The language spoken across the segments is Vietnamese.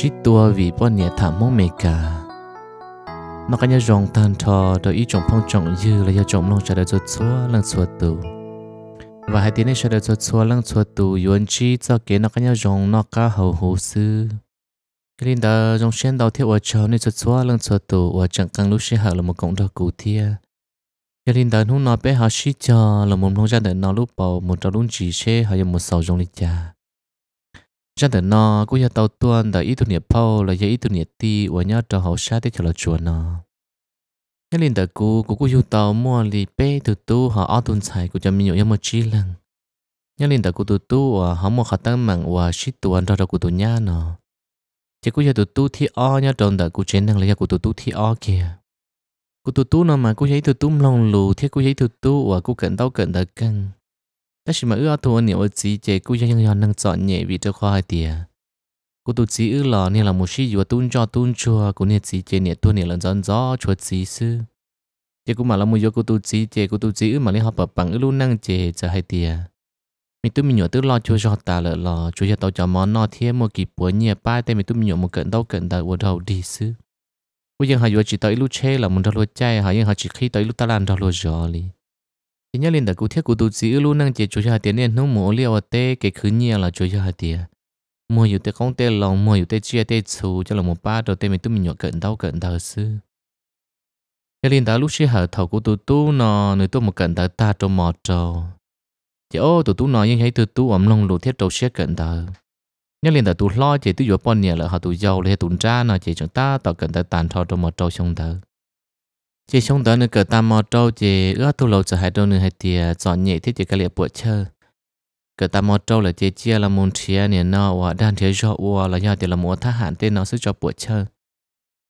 shit tua vì bọn nhẹ thả mong mẹ cả nó cái nhà rong tan thò đó ý chồng phong chồng dư là do chồng long trả đời cho chúa lăng chúa tù và hai tiếng này trả đời cho chúa lăng chúa tù yuan chi cho kế nó cái nhà rong nó cá hầu hồ sư cái linh đó rong xuyên đầu thiết ở chờ nên cho chúa lăng chúa tù ở chẳng càng lúc sẽ hạ là một cộng đồng cụ thia cái linh đó hôm nọ bé họ sĩ cho là một nông gia để nó lúc bảo một trò luôn chỉ xe hay một sầu rong lịch cha chẳng thể nó cũng như tàu tuần đã ít tu nhiệt phao là dễ ít tu nhiệt ti và nhớ cho họ sát để cho là chuồn nó nên liền tờ cũ cũng như tàu mua lì bê từ tu họ ở tuần xài cũng cho mình nhiều một chi lần nhân linh tờ của từ tu và họ mua khát tăng mạng và shit tuần cho của tụi nhà nó chỉ cũng như tụi tu thì o nhá tròn tờ của trên năng lấy của tụi tu thì ở kia của tụi tu nó mà cũng giấy tụi tu lòng lù thì cũng giấy tụi tu và cũng cận tàu cận tờ căng 但是嘛，ở thua nhiều chỉ chế cũng chẳng chẳng năng chọn nhẹ vì cho khoa tiề. Cô tu chỉ ư lò nên là một sĩ dùa tuôn cho tuôn chua cũng nên chỉ chế nhẹ tuôn nhẹ lần dọn gió chua chỉ sư. Chế cũng mà là một dùa cô tu chỉ chế cô tu chỉ ư mà lấy họp bằng ư năng chế cho hai tiề. Mình tu mình nhỏ tức lo chua cho ta lợ lò chua cho tao cho món no thêm một kịp bữa nhẹ ba tên mình tu mình nhỏ một cận tao cận tao uống đầu đi sư. Cô dân họ dùa chỉ tới lúc chê là một đầu lúa chay họ dân họ chỉ khi tới lúc ta làm đầu lúa giò liền cái nhà linh đã cụ thiết cụ tu sĩ luôn năng chế chú cha tiền nên nông nó mua liều tê cái khứ nhà là chú cha tiền mua yếu tê không tê lòng mua yếu tê chia tê chú cho là một ba đầu tê mình tụi mình nhọ cận đau cận đau sư cái linh đã lúc xí hở thầu cụ tu tu nó nơi tôi một cận đau ta trong mò trầu chỉ ô tụ tu nó nhưng thấy tụ tu ẩm lòng lụt thiết trâu xí cận đau nhớ liền tại tụ lo chỉ tụ yếu bọn nhà là họ tụ giàu lấy tụ ra nó chỉ chúng ta tạo cận tại tàn thọ trong mò trâu sông thờ chỉ xong đó nữa cỡ tam mò trâu chỉ ước thu lâu trở hai đâu nữa hai tia chọn à, nhẹ thiết chỉ cái liệp bữa chơi cỡ tam mò trâu là chỉ chia là muốn chia nè nó và đan thiết cho và là do tiền là mua thá hạn tên nó sẽ cho bữa chơi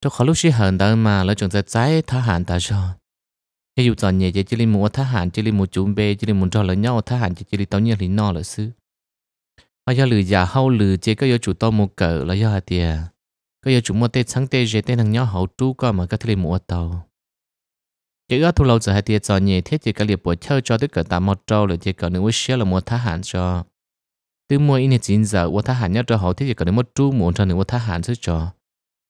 trong khó lúc xí hờn đó mà là chúng ta trái thá hạn ta cho như dù chọn nhẹ chỉ li mua thá hạn chỉ li mua chúng bê chỉ li muốn trâu là nhau thá hạn chỉ li tao nhiên thì nó là sư mà do lừa giả hâu lừa chỉ có do chủ tao mua cỡ là do hai tia có do chủ mua tê sáng tê dễ tê thằng nhau hậu trú coi mà các thứ li mua chỉ có thu lâu giờ hai tiệt giờ nhẹ thiết chỉ cả liệp buổi chơi cho tất cả tám một trâu rồi chỉ cỡ nữa xé là mua thá hạn cho từ mua in chín giờ mua thá hạn nhất cho họ thiết chỉ cỡ nữa một chú muốn cho nữa mua thá hạn chứ cho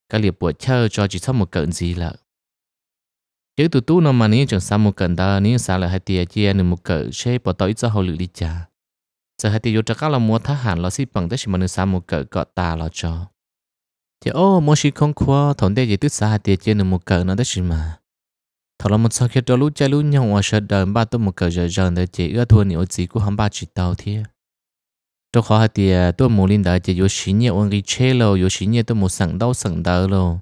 các liệp buổi chơi cho chỉ sau một cỡ gì là chỉ từ tu nó mà ní chẳng sao một cỡ đó ní sao là hai tiệt chia nữa một cỡ xé bỏ tới cho họ lựa đi cha giờ hai tiệt vô cho các là mua thá hạn là xí bằng tới chỉ mà nữa sao một cỡ cọ ta là cho chỉ ô mua xí không khoa thằng đây chỉ tức sao hai tiệt chia nữa một cỡ nó tới chỉ mà thằng là một sau khi đó lúc chơi lúc nhau ở sân đời ba tôi một cờ giờ giờ để chỉ ước thua nhiều chỉ của hắn ba chỉ tàu thế trong khó hạt thì tôi muốn lên đại chỉ yếu xí nhẹ ông đi chơi lo yếu xí nhẹ tôi muốn sẵn đau sẵn đau lo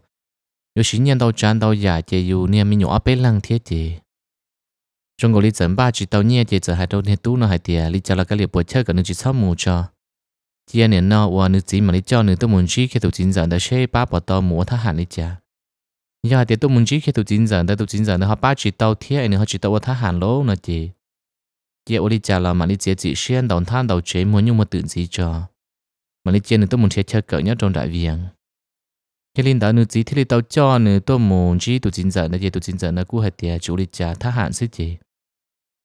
yếu xí nhẹ đau chán đau giả chỉ yếu nè mình nhỏ bé lăng thế chỉ trong cái lý dẫn ba chỉ tàu nhẹ chỉ giờ hai đầu nè tú nó hai thì lý cho là cái liệp bồi chơi cả nên chỉ sáu mù cho chỉ anh nè nó và nữ chỉ mà lý cho nữ tôi muốn chỉ khi tụ chính giờ đã chế ba bỏ tàu mua thà hạn lý cha giờ thì tôi muốn chỉ khi tôi chín giờ đây tôi chín giờ nó họ bắt chỉ tàu thiết nó họ chỉ tàu thả hàn lỗ nó chỉ giờ tôi đi chả là mà đi chế chỉ xuyên đầu than đầu chế muốn nhưng mà tự gì cho mà đi chế nữa tôi muốn chế chơi cỡ nhất trong đại viện khi linh đạo nữa chỉ thì tàu cho nữa tôi muốn chỉ tôi chín giờ đây giờ tôi chín giờ nó cũng hết tiền chủ đi chả thả hàn suy gì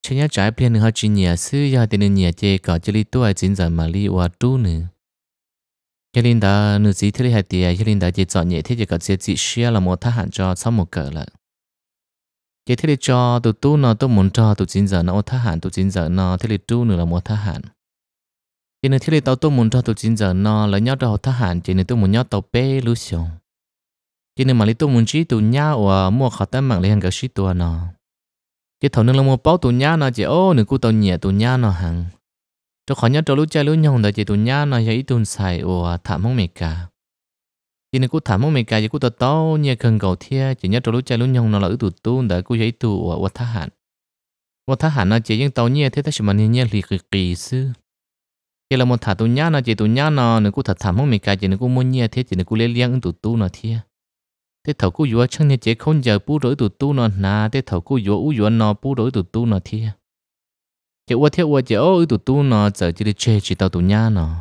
Chỉ nhớ trái bên nữa họ chỉ nhẹ sức giờ thì nữa nhẹ chế cả chỉ đi tôi chín giờ mà đi qua tu nữa cho linh đã nữ sĩ thế hệ thì cho linh đã chỉ chọn nhẹ thế chỉ có chỉ chỉ xia là một thắc hạn cho sau một cỡ lại chỉ thế cho tụi tu nó tôi muốn cho tụi chính giờ nó thắc hạn tụi chính giờ nó thế tu nữa là một thắc hạn cho nên thế tao tôi muốn cho tụi chính giờ nó là nhớ cho thắc hạn cho nên tôi muốn nhớ tàu bé lú xong cho nên mà lý tôi muốn chỉ tụi nhau ở mua khó tâm mạng lấy hàng cái shit tụi nó chỉ thầu nên là một bao tụi nhau nó chỉ ô nửa cô tàu nhẹ tụi nhau nó hàng cho khó nhớ trâu lúc chơi lúc nhông đó chỉ tụi nhá nó giờ ít tụi xài ủa thảm mông mì cả chỉ nên cú thảm mông mì cả chỉ cú tao tao nhẹ cần cầu thia chỉ nhớ trâu lúc chơi lúc nhông nó là ít tụi tụi đó cú giờ ít tụi ủa thà hạn ủa thà hạn nó chỉ những tao nhớ thế ta chỉ mà nhớ nhẹ lì kỳ kỳ sư chỉ là một thả tụi nhá nó chỉ tụi nhá nó nên cú thả thảm mông mì cả chỉ nên cú muốn nhớ thế chỉ nên cú lấy liang tụi tụi nó thia thế thầu cú vừa chăng nhớ chỉ không giờ bù rồi tụi tụi nó nà thế thầu cú vừa u vừa nó bù rồi tụi tụi nó thia chị ua thiệt ua chị ô tụ tu nó giờ chỉ đi chơi chỉ tao tụ nhá nó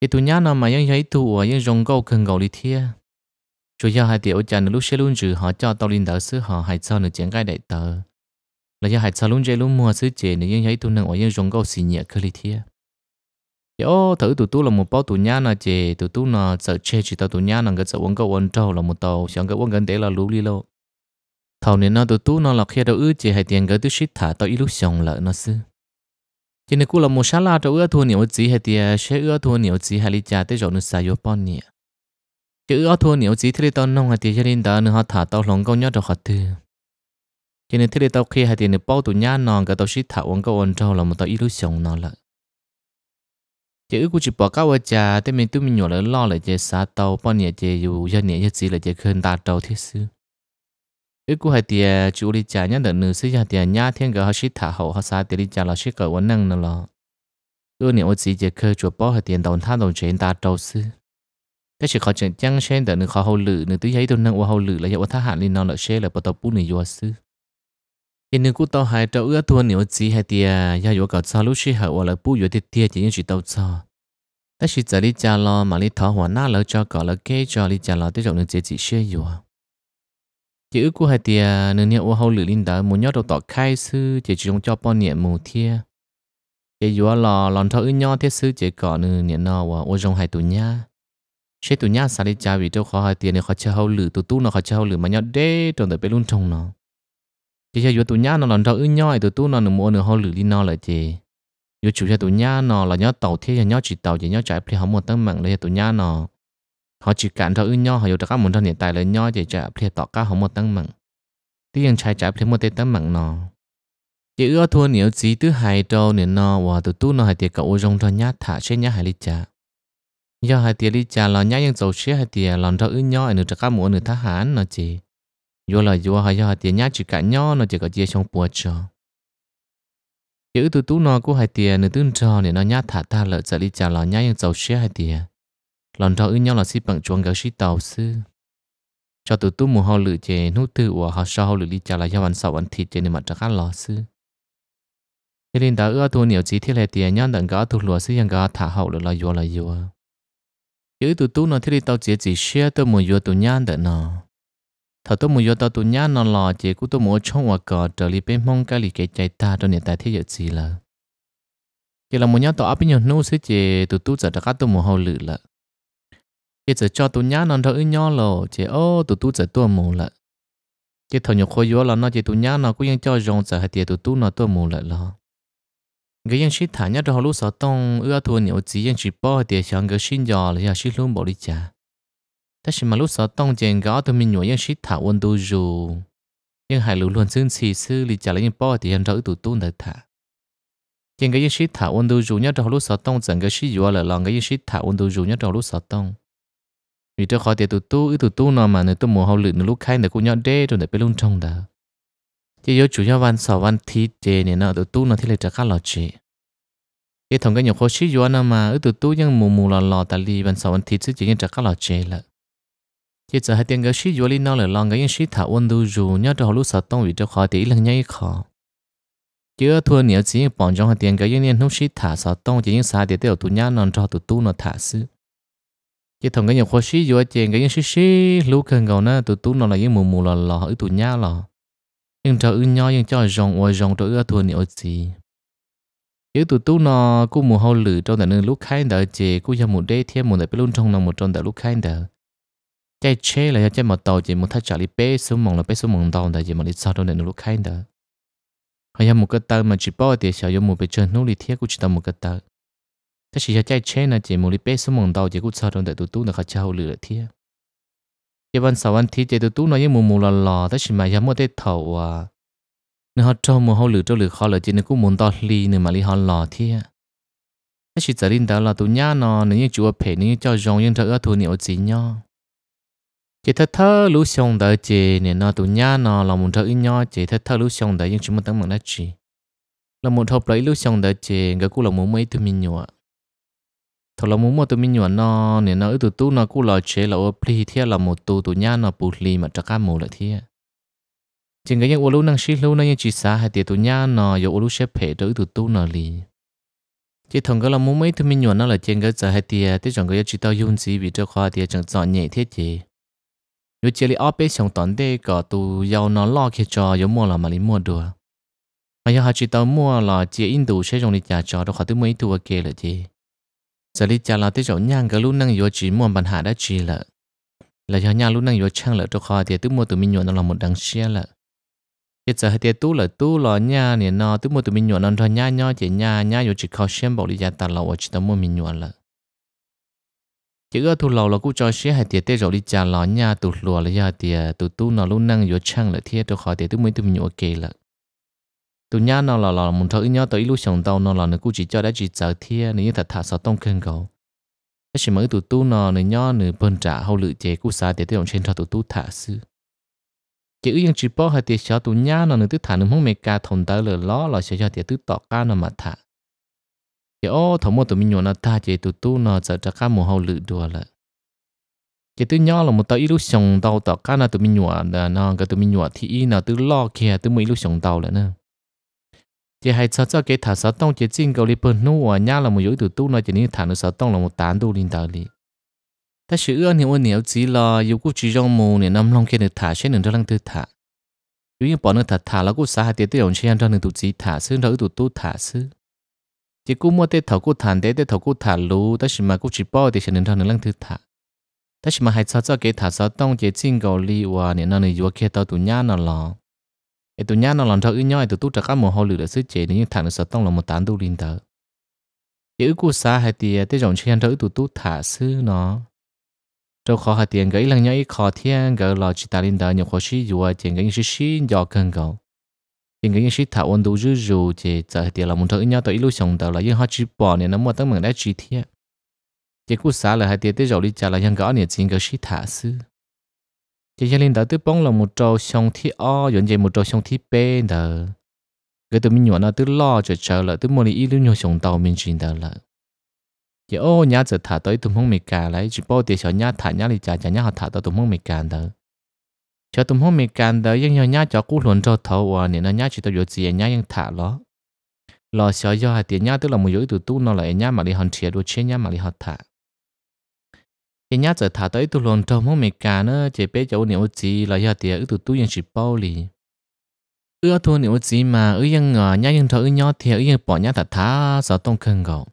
chị tụ nhá nó mà ยัง thấy tụ ở ยัง rong gâu cần gâu đi thiệt chủ yếu hai tiểu chàng lúc xe luôn trừ họ cho tao linh đạo sư họ hay sao nữa chẳng cái đại tờ là do hai sao luôn chơi luôn mua sư chế nữa nhưng thấy tụ năng ở ยัง rong gâu xì nhẹ cơ đi thiệt yo thử tụ tu là một bao tụ nhá nó chế tụ tu nó sợ chơi chỉ tao tụ nhá nó cái sợ uống gâu uống trâu là một tàu chẳng cái uống gần tế là lú đi lâu thầu nên nó tụ tu nó là khi đâu ư chế hai tiền cái tụ shit thả tao ít lúc xong lợ nó sư chỉ nên cũng là một sáng la cho ước thua nhiều chỉ hay thì sẽ ước thua nhiều chỉ hay lý cha tới rồi nó xài vô bao nhiêu chứ ưa thua nhiều chỉ thì tao nông hay thì cho nên đó nó thả tao lòng câu nhớ cho họ tư chỉ nên thì tao khi hay thì nó bao tụ nhã nòng cái tao xít thả uống câu uống trâu là một tao illusion nó lại chỉ ước chỉ bỏ các vợ cha tới mình tụi mình nhỏ lớn lo lại chơi xa tàu bao nhiêu chơi dù dân nhẹ nhất chỉ là chơi khơi ta trâu thiết sự ít cô hay tiề chú đi trả nhá đợt nữ sĩ hay tiề nhá thiên gỡ học sinh thả hậu học xa tiề đi trả là sĩ cỡ vấn năng nữa lo tôi niệm ôi chỉ chỉ khơi chuột bỏ hay tiền đồng than đồng chuyện ta trâu sư cái chỉ khó chuyện chăng xem đợt nữ khó hậu lử nữ tứ giấy tôi năng qua hậu lử là dạo thả hạn lên nó lợi xe là bắt đầu bút nữ vua sư cái nữ cô tao hai trâu ước thua niệm ôi chỉ hay tiề gia vua cậu sao lúc sĩ hậu là bút vua tiệt tiề chỉ những chỉ tao sao ta chỉ chỉ đi trả lo mà đi thọ hoàn na lỡ cho cậu lỡ kê cho đi trả lo tới rộng nữ chỉ chỉ xe vua chữ của hai tia nương nhau hầu lử linh đỡ muốn nhớ đầu tỏ khai sư chỉ chúng cho bao niệm mù thia chỉ dùa lò lòn thọ ư nhau thiết sư chỉ cỏ nương niệm nọ và ô trong hai tụ nhá sẽ tụ nhá xả đi cha vì đâu khó hai tia này khó chơi hầu lử tụ tu nó khó chơi hầu lử mà nhau đế trong tới bên luôn trong nó chỉ cho dùa tụ nhá nó lòn thọ ư nhau tụ tu nó nửa mua nửa hầu lử linh nọ lại chỉ dùa chủ cho tụ nhá nó là nhau tàu thiết nhau chỉ tàu chỉ nhau trái phi hỏng một tấm mạng lấy tụ nhá nó họ chỉ cảm thấy nhau họ yêu được các môn thân hiện tại là nhau để trả phía tỏ các họ một tăng mặn tuy nhiên trái trả phía một tên tăng mặn nó chỉ ưa thua nhiều gì thứ hai trâu nên nó và tụt tu nó hai tiệt cậu rong thôi nhát thả xe nhát hai lít trả, do hai tiệt lít trả là nhát nhưng dầu xe hai tiệt lòng thâu ư nhau nữa các môn nữa thả hán nó chỉ do là do hai do hai tiệt nhát chỉ cả nhau nó chỉ có chia trong bùa cho chữ ưa tụt tu nó cũng hai tiệt nữa tương trò nên nó nhát thả ta lợt trợ lít trà lò nhát nhưng dầu xe hai tiệt lần đầu ư nhau là si bằng chuông gạo sĩ tàu sư cho tụi tu mù hao lự chè nút tư ủa họ sao hao lự đi trả lại cho bạn sầu bạn thịt chè nên mặt trắc lò sư thế linh đã ưa thu nhiều chỉ thiết lệ tiền nhân đặng gã thu lúa sư yang gã thả hậu được là vừa là vừa chứ tụi tu nó thiết đi tàu chỉ chỉ xe tôi mù vừa tụi nhân đặng nó thọ tôi mù vừa tao tụi nhân nó lò chè cũng tôi mù trong hoặc cờ trở lại bên mong cái lì cái chạy ta cho nên tại thiết yếu gì là chỉ là một nhóm tao áp bên nhau nô sư chè tụi tu giờ đã gã tôi mù hao lự là cái giờ cho tụi nhá nó đỡ nhau lò chỉ ô tụi tụi giờ tua mù lại cái thằng nhóc khôi yếu là nó chỉ tụi nhá nó cũng cho rong giờ hay tiền tụi tụi nó tua mù lại lo cái những shit thả nhá cho họ lúc sáu tông ưa thua nhiều chỉ những chỉ bỏ tiền chẳng cái sinh giò là nhà shit luôn bỏ đi trả ta chỉ mà lúc sáu tông chèn gõ tụi mình nhổ những shit thả quân tu dù nhưng hai lũ luôn xưng xì sư lì trả lấy những bỏ tiền đỡ tụi tụi nó thả chèn cái những shit thả quân tu dù nhá đó lúc sáu tông chẳng cái shit yếu là lòng cái những shit thả quân tu dù nhá đó lúc sáu tông vì cho khỏi tiền tụt tu ít tụt tu nó mà người tôi mồ hôi lượn lúc khai người cũng nhọn đê rồi để bên lung trong đó chỉ yếu chủ yếu văn sò văn thi chế này nó tụt tu nó thì lệch trả khá lò chế cái thằng cái nhiều khó xí yếu nó mà ít tụt tu nhưng mù mù lò lò ta li văn sò văn thi chứ chỉ nhưng trả khá lò chế là chỉ giờ hai tiếng cái xí yếu li nó là lòng cái những xí thảo ôn du du nhớ cho họ lúc sợ tông vì cho khỏi tiền lần nhảy khó chứ thua nhiều chỉ bọn trong hai tiếng cái những niên không xí thả sợ tông chỉ những sai để tiêu tụt nhá non cho tụt tu nó thả xứ cái thằng cái nhà khoa sĩ vừa chèn cái những sĩ sĩ lú cần gầu na tụi tú nó là những mù mù là lò ở tụi nhau lò nhưng trời ưng nhau nhưng cho rong ôi rong trời ưa thuần nhiều gì yếu tụi tú nó cú mù hâu lử trong tại nơi lúc khai đỡ chè cú cho mù đê thêm mù tại bên luôn trong là một trong tại lúc khai đỡ chạy chế là chạy một tàu chỉ một thắt trả đi bé xuống mỏng là bé xuống mỏng tàu tại chỉ một đi sau trong tại lúc khai đỡ hay một cái tàu mà chỉ bao thì sao giống một bê chân nút đi thiết cũng chỉ tàu một cái tàu chạy nữa sao nó nó nó thiệt. thiệt. như như như mù mù mà li là nhá thu gì 但是要在车呢，节目里别是梦到结果车中的嘟嘟呢，还超热天。一般上完天节嘟嘟呢，也木木啦啦，但是嘛也没得头啊。你好，周末好，旅周旅好了，今天过梦到里呢嘛，你好老天。但是这里头啦，都伢呢，你也主要陪你叫容易着要图鸟子鸟。chỉ thật thơ lũ xong đợi chị nè nó tụ nhá nó là một thơ nhỏ chỉ thật thơ lũ xong đợi nhưng chúng mình tấm mừng đã chị là một hộp lấy lũ xong đợi chị người cũng là một mấy thứ mình nhọ thằng là muốn mua tụi mình nhuận nó nè nó ít tụi tu nó cú lò chế là ô pli thia là một tụ tụi nhá nó bù li mà chắc cá mù lại thia chừng cái những ô lú năng xí lú nó như chỉ xá hay tiệt tụi nhá nó giờ ô lú xếp hệ tới tụi tu nó li chỉ thằng cái là muốn mấy tụi mình nhuận nó là chừng cái giờ hay tiệt tiệt chọn cái chỉ tao dùng gì vì cho khoa tiệt chẳng chọn nhẹ thiết gì nếu chỉ là ở bên trong toàn đây có tụi giàu nó lo khi cho giống mua là mà lấy mua được mà giờ họ chỉ tao mua là chỉ in đủ sẽ dùng đi trả cho đâu khỏi tụi mấy tụi kia là gì giờ đi chả là tới chỗ nhang cái lũ năng yếu chỉ mua bản hạ đã chỉ là là cho nhang lũ năng yếu chăng là cho khó thì tôi mua tụi mình nhọn nó là một đằng xe là cái giờ hay tú là tú là nhà nè nó tôi mua tụi mình nhọn nó cho nhà nhau chỉ nhà nhà yếu chỉ khó xem bảo đi ra ta là chỉ tao mua mình nhọn là chỉ có thu lâu là cũng cho xe hay tiệt tới rồi đi chả là nhà tụt lùa là giờ tiệt tụt tú nó lũ năng yếu chăng là thiệt cho khó thì tôi mới tụi mình nhọn kì là tụi nhá nó là là muốn thấy nhá tới lúc sống tàu nó là nó cũng chỉ cho đã chỉ sợ thiên nếu thật thà sợ tông khen cầu cái gì mới tụi tu nó nếu nhá nếu bận trả hậu lự chế cũng sai để tiêu ông trên cho tụi tu thả sư chỉ ưu chỉ bỏ hai tiền sợ tụi nhá nó nếu tụi thả nếu không mệt cả thằng tới lỡ ló là sẽ cho tiền tụi tọt cá nó mà thả chỉ ô thầm một tụi mình nhổ nó ta chỉ tụi tu nó sợ trả cá mồ hậu lự đùa lại chỉ tôi nhớ là một tàu ít lúc sống tàu tọt cá nó tụi mình nhổ nó cái tụi mình nhổ thì nó tụi lo kia tụi mình lúc sống tàu lại nữa chỉ hay sao cho cái thả sáu tông chỉ riêng cầu liên bên nuo nhà là một yếu tố tu nói chỉ nên thả nó sáu tông là một tán tu liên đạo lý ta sự ưa nhiều nhiều chỉ là yêu cú chỉ trong mù này năm long kia được thả sẽ nửa lăng tư thả yếu như bỏ nửa thả thả là cú xã hai tiết tiêu sẽ ăn ra nửa tụ chỉ thả xứ nửa tụ tu thả xứ chỉ cú mua tết thầu cú thản tết tết thầu cú thả lú ta sự mà cú chỉ bỏ thì sẽ thả nửa lăng tư thả ta sự mà hay sao cho cái thả sáu tông chỉ riêng cầu liên và nè nó nửa yếu kia tao tụ nhà nó lo ai tụi nhá nó làm cho ư nhói tụi tụt trả cá mồ hôi lửa sứ chế nếu như thằng nó sợ tông là một tán tu linh tờ ư cú xa hay thì tới dòng chuyện cho ư tụi tụt thả sư nó cho khó hay tiền gãy lăng nhói khó thiên gỡ lò chỉ ta linh tờ nhiều khó xí dù tiền gãy xí xí do cân cầu tiền gãy xí thả ôn đủ dữ dù thì giờ thì là một thằng ư nhói tụi ít lúc là những họ chỉ bỏ nên nó mua tấm mừng đã chỉ thiên chỉ cú xa là hay tiền tới dòng đi trả là những gõ này tiền gãy xí thả sư chỉ cho nên đã tự bông là một trâu xong thi o dọn dẹp một trâu xong thi bê đó cái tụi mình nhỏ nó tự lo cho chờ là tự mua đi lưu nhiều xong tàu mình chuyện đó là chỉ ô nhà giờ thả tới tụi mông mì cà lấy chỉ bao tiền xong nhà thả nhà đi trả trả nhà họ thả tới tụi mông mì cà đó cho tụi mông mì cà đó nhưng nhà nhà cho cú luận cho thầu à nên nó nhà chỉ tao dọn gì nhà nhưng thả lo lo sợ do hai tiền nhà tức là một dối từ tu nó là nhà mà đi hòn chia đồ chia nhà mà đi họ thả cái nhát giờ thả tới tụ lồn trong mong mẹ cả nữa chỉ bé cháu nếu gì là giờ thì ước tụ tu yên chỉ bao lì ước thua nếu gì mà ước yên ngờ nhát yên thở ước nhát thì ước yên bỏ nhát thả thả sợ tông khăn gạo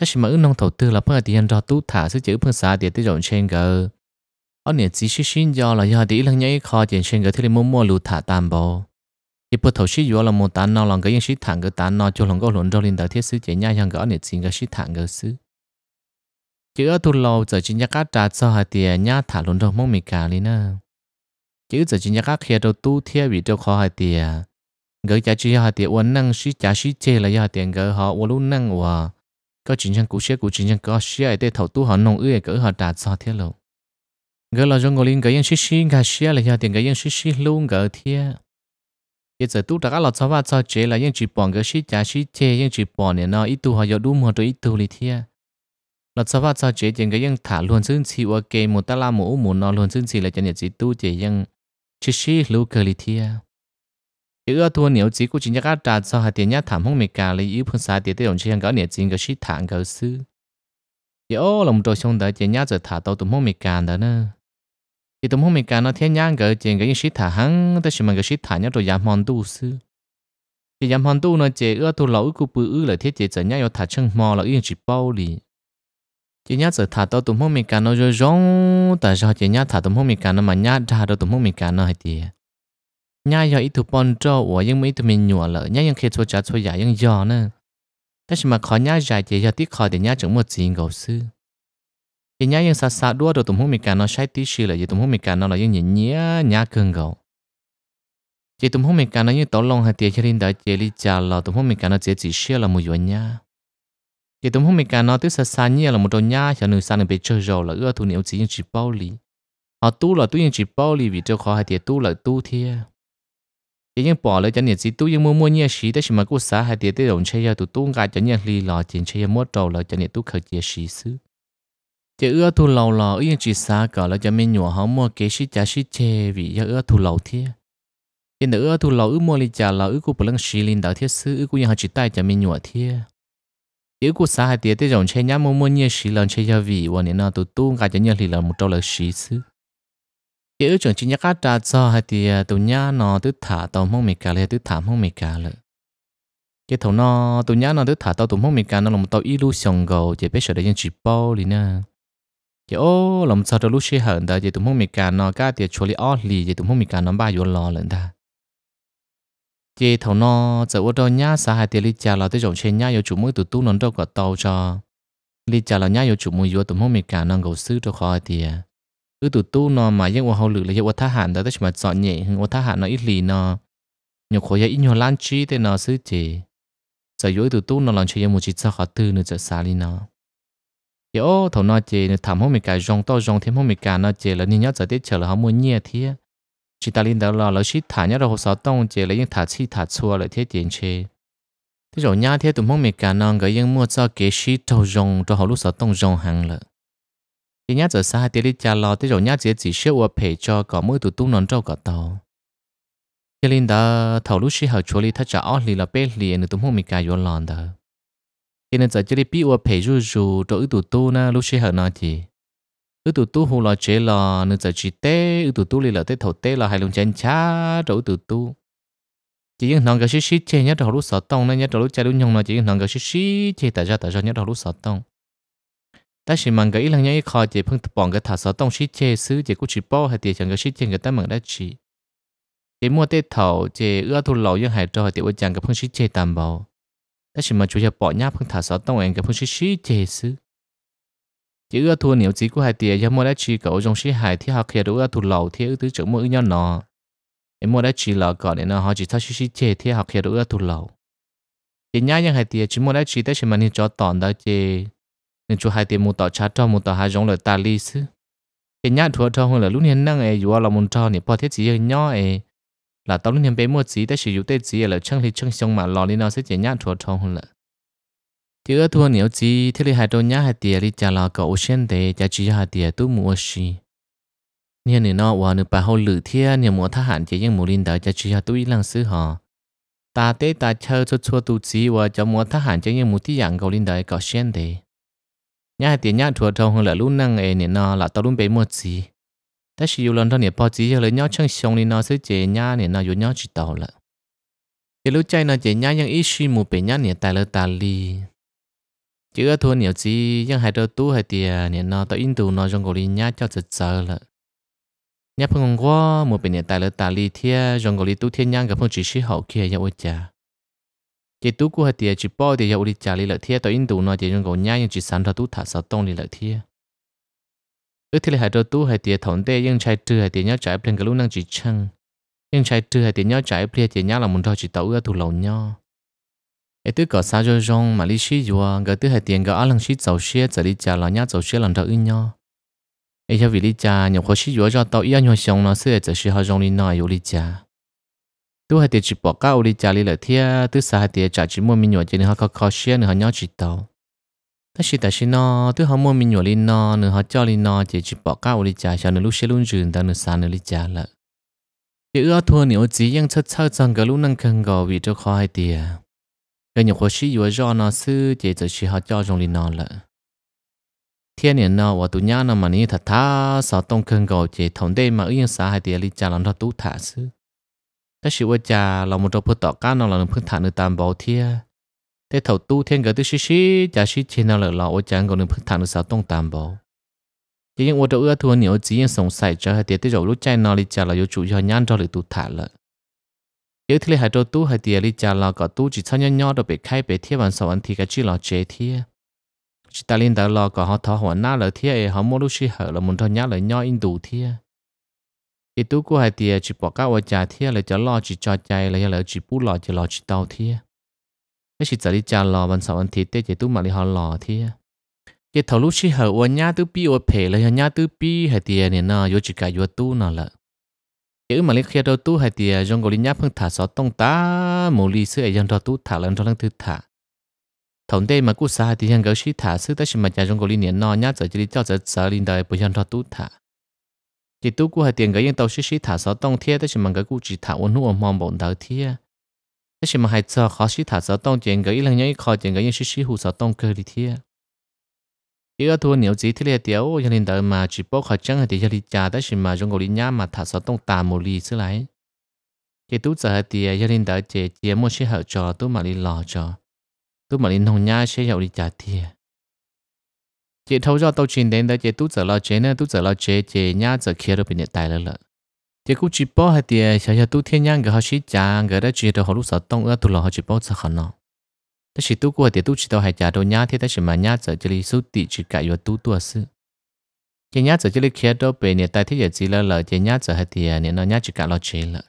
ta chỉ mà ước nông thổ tư là bữa thì yên cho tu thả sức chữ phương xa thì tới rộng trên gờ ở nè chỉ xin xin do là giờ thì lần nhảy khó trên trên gờ thì mua mua lụt thả tạm bò chỉ bữa thầu sĩ vừa là một tán nó lòng cái yên sĩ thẳng cái tán nó cho lòng có luận cho linh đạo thiết sứ chỉ nhát yên gỡ nè chỉ cái sĩ thẳng cái sứ chứ ở thu lâu giờ chỉ nhắc cá cho hai tiền nhá thả luôn trong mong mình cả đi nè chữ giờ chỉ nhắc cá kia đâu tu thiệt bị đâu khó hai tiền gỡ giá chỉ hai tiền uốn năng suy giá suy chê là hai tiền gỡ họ uốn luôn năng hòa có chính chân cũ xe cũ chính chân có xe để thầu tu họ nông ưỡi gỡ họ trả cho thiệt lâu gỡ là trong ngồi linh gỡ yên suy suy gà xe là hai tiền gỡ yên suy suy luôn gỡ thiệt bây giờ tu đã là cho ba cho chế là yên chỉ bỏ gỡ suy giá suy chê yên chỉ bỏ nè nó ít tu họ giờ đúng họ rồi ít tu đi thiệt là sao vậy sao chế tiền cái những thả luôn xứng chỉ ở cái một ta la mũ một nó luôn xứng chỉ là cho nhiệt chỉ tu chỉ những chỉ chỉ lưu cơ lý thia ý ở thua nhiều chỉ của chính các trà sao hai tiền nhát thảm không mệt cả lấy ý phương xa tiền tới đồng chí hàng cái nhiệt chỉ cái chỉ thản cái sư ý ô lòng trôi xong đấy tiền nhất giờ thả tàu tụm không mệt cả đó nữa thì tụm không mệt cả nó thiên nhang cái tiền cái những chỉ thả hăng tới xem cái chỉ thả nhát rồi giảm mòn tu sư thì giảm mòn tu nó chế ưa thua lỗi của bự ư là thiết chế giờ nhát yêu thả chân mò là yên chỉ bao lì chỉ nhát sự thả tôi tụm hôm mình cả nó rồi rong tại sao chỉ nhát thả tụm hôm mình cả nó mà nhát thả tôi tụm hôm mình cả nó hay thì nhát giờ ít tụm bòn cho, ủa, nhưng mà ít tụm mình nhủa lợ nhát nhưng khi tôi chả tôi giải nhưng giờ nữa thế mà khó nhát giải chỉ giờ tiếc khó để nhát chẳng một gì ngầu sư chỉ nhát nhưng xa xa đua rồi tụm hôm mình cả nó sai tí xíu là chỉ tụm hôm mình cả nó là nhưng nhìn nhía nhát cường ngầu chỉ tụm hôm mình cả nó như tổ long hay tiền cho nên đã chỉ đi trả là tụm hôm mình cả nó chỉ chỉ xia là một chuyện nhá thì tụm hôm mình cả nó tức sa sa là một đôi nhá cho nữ sa nữ bị chơi rồi là ưa thu nếu chỉ những chỉ bao lì họ tu là tu những chỉ bao lì vì cho khó hay thì tu là tu thiê chỉ những bỏ lại cho những chỉ tu những mua mua nhia xí đấy chỉ mà cố sa hay thì tới đồng chơi cho tụ tu cả cho những lì lò chỉ chơi mua trầu là cho những tu khởi chia xí xứ chỉ ưa thu lâu lò ưa những chỉ sa cả là cho mình nhổ họ mua kế xí chả xí chơi vì giờ ưa thu lâu thiê hiện nữa thu lâu ước mua lì trả là ước cố bận xí linh đạo thiết sư ước cố những họ chỉ tay cho mình nhổ thiê yếu của xã hai tiệt tới dòng chơi nhá mua mua nhia sỉ lần chơi gia vị và nên là tụt tung cả cho nhia thì là một trâu là sỉ xứ yếu chuẩn chỉ nhá cá trà cho hai tiệt tụ nhá nó tụ thả tàu mông mì cà lệ tụ thả mông mì cà lệ cái thầu nó tụ nhá nó tụ thả tàu tụ mông mì cà nó là một tàu sông gầu chỉ biết sợ để những chỉ bao liền nè chỉ ô làm sao cho lúc sỉ hận đó chỉ tụ mông mì cà nó cả tiệt chua li ó lì chỉ tụ mông mì cà nó ba vô lo lận ta cái thầu nó giờ ở đâu nhá xã hai tiền lý trả là tới rộng trên nhá yêu chủ mới tụt tu nón đâu có tàu cho lý trả là nhá yêu chủ mới vừa từ hôm mình cả nâng gấu sứ cho khỏi tiền à. cứ tụt tu nó mà những ô hậu lử là yêu ô thá hạn đó tới mà chọn nhẹ ô thá hạn nó ít lì nó nhiều khối ít nhiều lan chi thế nó sứ chỉ giờ yêu tụt tu nó làm cho một chỉ sao khó tư nữa giờ xa đi nó yếu thầu nó chỉ thầm hôm mình cả rong to rong thêm hôm mình cả nó chỉ là như nhớ giờ tiết chờ là họ muốn nhẹ thiệt chỉ ta linh đạo là lỡ chỉ thả nhớ rồi hồ sơ tông chỉ lấy những thả chi thả chua lại thế tiền chế thế rồi nhà thế tụm mong mệt cả non cái những mua cho kế sĩ trâu rồng cho họ lúc sọ tông rồng hàng lợ thế nhà giờ xa thế đi cha lo thế rồi nhà chỉ chỉ sẽ qua phe cho có mỗi tụi tung non trâu cả tàu thế linh đạo thầu lúc sĩ hậu chua li thắt chặt ót li là bé liền tụm mong mệt cả vô lòn đó thế nên giờ chỉ đi biết qua phe rú rú cho ít tụi tu na lúc sĩ hậu nói gì Ưu tụ tu hùng là chế là nữ giờ chỉ tê ưu tụ tu li là tê thầu tê là hai lùng chén chá chỗ tụ tu chỉ những nàng cái xí xí chê nhất đầu lúc sợ tông nên nhất đầu lúc cha lúc nhung là chỉ những nàng cái xí xí chê tại ra tại ra nhất đầu lúc sợ tông ta chỉ mang cái ý lăng nhảy khó chỉ phun bỏng cái thả sợ tông xí chế xứ chế cũng chỉ bỏ hay tiền chẳng cái xí chế người ta mừng đã chỉ Chế mua tê thầu chế ưa thu lầu nhưng hải trò hay tiền chẳng cái phun xí chế tạm bảo ta chỉ mang chủ nhà bỏ nháp phun thả sợ tông anh cái phun xí xí chê xứ chỉ ở thua nhiều chỉ của hai tiền do mua đã chi cậu trong sĩ hải thì học kia đủ ở thua lầu thì ở tứ chỗ mỗi nhau nọ em mua đã chi lò còn nên họ chỉ thao sĩ sĩ chê thì học kia đủ ở thua lầu thì nhá nhưng hai tiền chỉ mua đã chi tới xem mình cho tòn đó chê nên chú hai tiền mua tỏ chát cho mua tỏ hai giống lời ta li chứ thì nhá thua cho hơn là lúc hiện năng ấy dù là muốn cho thì bao thiết chỉ nhỏ ấy là tao lúc hiện bé mua chỉ tới sử dụ tới chỉ là chân thì chân xong mà lo đi nó sẽ chỉ nhá thua cho hơn là cứ thua nhiều chi thế thì hai đôi nhá hai tiền đi trả là cậu xem để trả chi hai tiền tôi mua xí nên nên nó và nửa bà hậu lử thiên nhiều mua thà hạn chế những mua linh đạo trả chi hai tôi lăng xứ họ ta tế ta chơi cho chua tu chi, và cho mua thà hạn chế những mua tí dạng cậu linh đạo cậu xem để nhá hai tiền nhá thua trong hơn là lúc năng ấy nên nó là tao luôn bị mua gì ta sử dụng thằng này bao chỉ cho lấy nhá chân xong nên nó sẽ chế nhá dùng nhá chỉ tàu lại cái lúc chạy nó chế ít suy một bên nhá nên tài lơ tài li chứ thua nhiều gì nhưng hai đôi tú hai tiền nên nó tới in tù nó trong cổ đi nhá cho chật chờ là nhá phong quá, một bên nhà tài là tài li thia trong cổ đi tú thiên nhang gặp phong chỉ sĩ hậu kia nhau cha chỉ tú của hai tiền chỉ bỏ tiền nhau đi trả li lợi thia tới in tù nó chỉ trong cổ nhá nhưng chỉ sẵn ra tú thả sáu tông li lợi thia ước thì là hai đôi tú hai tiền thổn tê nhưng trai trừ hai tiền nhau trái bên cái lúc năng chỉ chăng nhưng trai trừ hai tiền nhau trái bên tiền nhau là muốn thôi chỉ tẩu ở thủ lầu nhau ấy tức có sao cho rong mà lý sĩ dùa gỡ thứ hai tiền gỡ lăng sĩ giàu xe giờ đi trả là nhát giàu xe lần đầu ít nhau ấy cho vì lý trả nhiều khó sĩ dùa cho tao ý nhau xong nó sẽ giờ sĩ họ rong đi nói yêu lý trả tu hệ tiền chỉ bỏ cả yêu lý trả lý lợi thia tức sao hệ tiền trả chỉ mua mình nhỏ trên họ khó khó xe nữa họ nhau chỉ tao ta sĩ ta sĩ nó tức họ mua mình nhỏ lý nó nữa họ cho lý nó chỉ chỉ bỏ cả yêu lý trả cho nữa lúc xe luôn rừng ta nữa xa nữa lý trả lợ chỉ ưa thua nhiều chỉ ยัง chất chất rằng gỡ lúc năng khăn gò vì cho khó hệ tiền rồi nhà khoa sĩ vừa cho nó sư chỉ cho sĩ họ cho trong linh nó lợ thiên nhiên nó và tu nhá nó mà ní thật tha sợ tông cơn gầu chỉ thống đê mà ứng xã hai địa lý cha làm thật tu thả sư ta sự vừa cha là một trong phật tỏ cá nó là phương thả nơi tam bảo thia thế thầu tu thiên gửi tới sĩ sĩ cha sĩ trên nó lợ là ô chàng còn phương thả nơi sáu tông tam bảo chỉ những ô trâu ưa thua nhiều chỉ những sống sài cho hai địa tới rồi lúc chạy nó lý cha là yêu chủ cho nhãn cho lý tu thả lợ yếu thế hai đôi tu hai tiền đi chả là có tu chỉ sang nhau nhau đó bị khai bị thiên văn sau anh thì cái chữ là chế thiết chỉ ta liên đầu là có họ thọ hoàn na là thiết họ mua lúc xí hở là muốn thọ nhá là nhau in đủ thiết ít tu của hai tiền chỉ bỏ các vợ chả thiết là cho lo chỉ cho chạy là là chỉ bu lo chỉ lo chỉ tàu thiết cái chỉ giờ đi chả lo văn sau anh thì tết chỉ tu mà đi họ lo thiết cái thầu lúc xí hở vợ nhá tu bi vợ phe là nhá tu bi hai tiền này nó yếu chỉ cái yếu tu nào là cái mà lấy khía đầu tu hay thì trong à, cái nháp phương thả sọ tông tá mồ li sư ấy trong đầu tu thả lần đầu lần thứ thả thống đây mà cú sa thì hàng cái sĩ thả sư ta xem mà nhà trong cái niệm nọ nháp giờ chỉ cho giờ giờ linh đời bây giờ tu thả chỉ tu cú hay tiền cái yên đầu sĩ sĩ thả sọ tông thiê ta xem mà cái cú chỉ thả uốn hũ mong bổn đầu thiê ta xem mà hay cho khó sĩ thả sọ tông chuyện cái lần nhảy khó tiền cái yên sĩ sĩ hụ sọ tông cơ đi thiê 一个多牛子，这里钓，我一年到嘛，只不过真系钓一里家，但是嘛，中国里伢嘛，他说东大木里出来，也都在钓一年到这节目时候做，都嘛里老做，都嘛里弄伢些有里家钓。这头早到前天的这都在老这呢，都在老这这伢在开了边的带了了。这估计包还钓，小小都天伢个好些家，个的只到好路上东，要都老好只包子好呢。thế chỉ tu của thì tu chỉ đâu hay trả đồ nhá thế thế chỉ mà nhá giờ chỉ số tỷ chỉ cả yếu tu tu sư chỉ nhá giờ chỉ lấy kia đâu về nè tại thế giờ chỉ là lợ chỉ nhá giờ hay thì nè nó nhá chỉ cả lo chế, lợ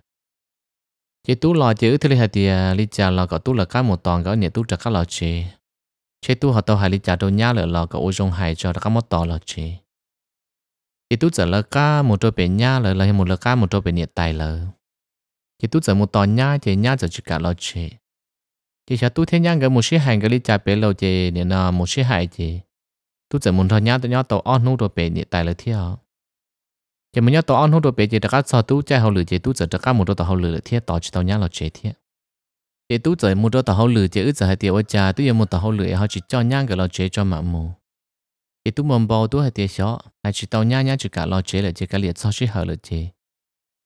chỉ tu lo chỉ thứ hay thì lý trả lo có tu là cá một toàn cái nè tu trả cá lo chỉ chỉ tu họ tàu hay lý trả đồ nhá lợ lo có ô dung hay cho cá một toàn lo chế, chỉ tu giờ là cá một đôi bên nhá lợ là một là cá một đôi bên nè tài lợ chỉ tu giờ một toàn nhá chỉ nhá giờ chỉ cả lo chế chị sẽ tôi thấy nhang cái một sĩ hàng cái lý trả bể lâu chị nên là một sĩ hại chị tôi chỉ muốn thôi nhá tụi nhá tàu on nút đồ bể nhị tài lời thiệt chị muốn nhá tàu on nút đồ bé chị đặc sao tu chạy hậu lử chị tôi chỉ đặc một đôi tàu hậu lử thiệt tàu chỉ tàu nhá là chế thiệt chị tu chỉ một đồ tàu hậu lử chị ước chỉ hai tiền ôi cha tôi yêu một tàu hậu lử họ chỉ cho nhang cái lo chế cho mạng mù chị tôi mồm bao tu hai tiền xó hai chỉ tàu nhá nhá chỉ cả lo chế là chị cái liệt sao sĩ hậu lử chị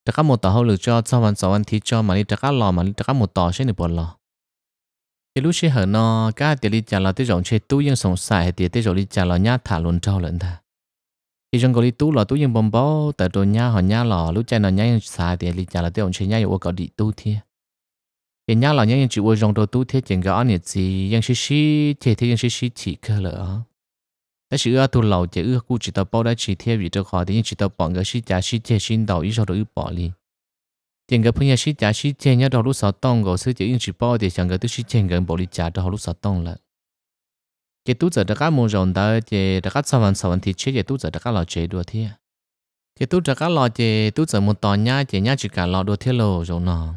đặc một tàu hậu lử cho sau văn sau văn thì cho mà đi đặc lò mà đi đặc một tàu sẽ được bỏ lò cái lúc xưa hở nó cái tiền lý trả lời tới rộng xe tú dân sống xài thì tới rồi đi trả lời nhá thả luôn cho lận ta thì trong cái đi tú là tú dân bom bó tại rồi nhá họ nhá lò lúc chơi nó nhá xài thì lý trả lời tới rộng xe nhá yêu cầu đi tú thiệt thì nhá lò nhá chỉ uống rộng đồ tú thiệt chẳng có nhiệt gì dân xí xí thì thì dân xí xí chỉ cơ lỡ ta chỉ ưa tu lầu chỉ ước cụ chỉ tập bao đã chỉ thiệt vì cho họ thì chỉ tập bọn cái xí trả xí chế xin đầu ý sau đó ưa bỏ liền tiền cái bây giờ sĩ trả sĩ tiền nhớ đâu lúc sáu tông gọi sư chỉ in chỉ bao thì chẳng cái tức sĩ tiền gần bỏ đi trả đâu lúc sáu tông là cái tu giờ đã các môn rộng đó thì đã các sáu vạn sáu vạn thì chết cái tu giờ đã các lo chế đồ thế cái tu giờ các lo thì tu giờ một tòa nhà thì nhà chỉ cả lo đồ thế lò rồi nọ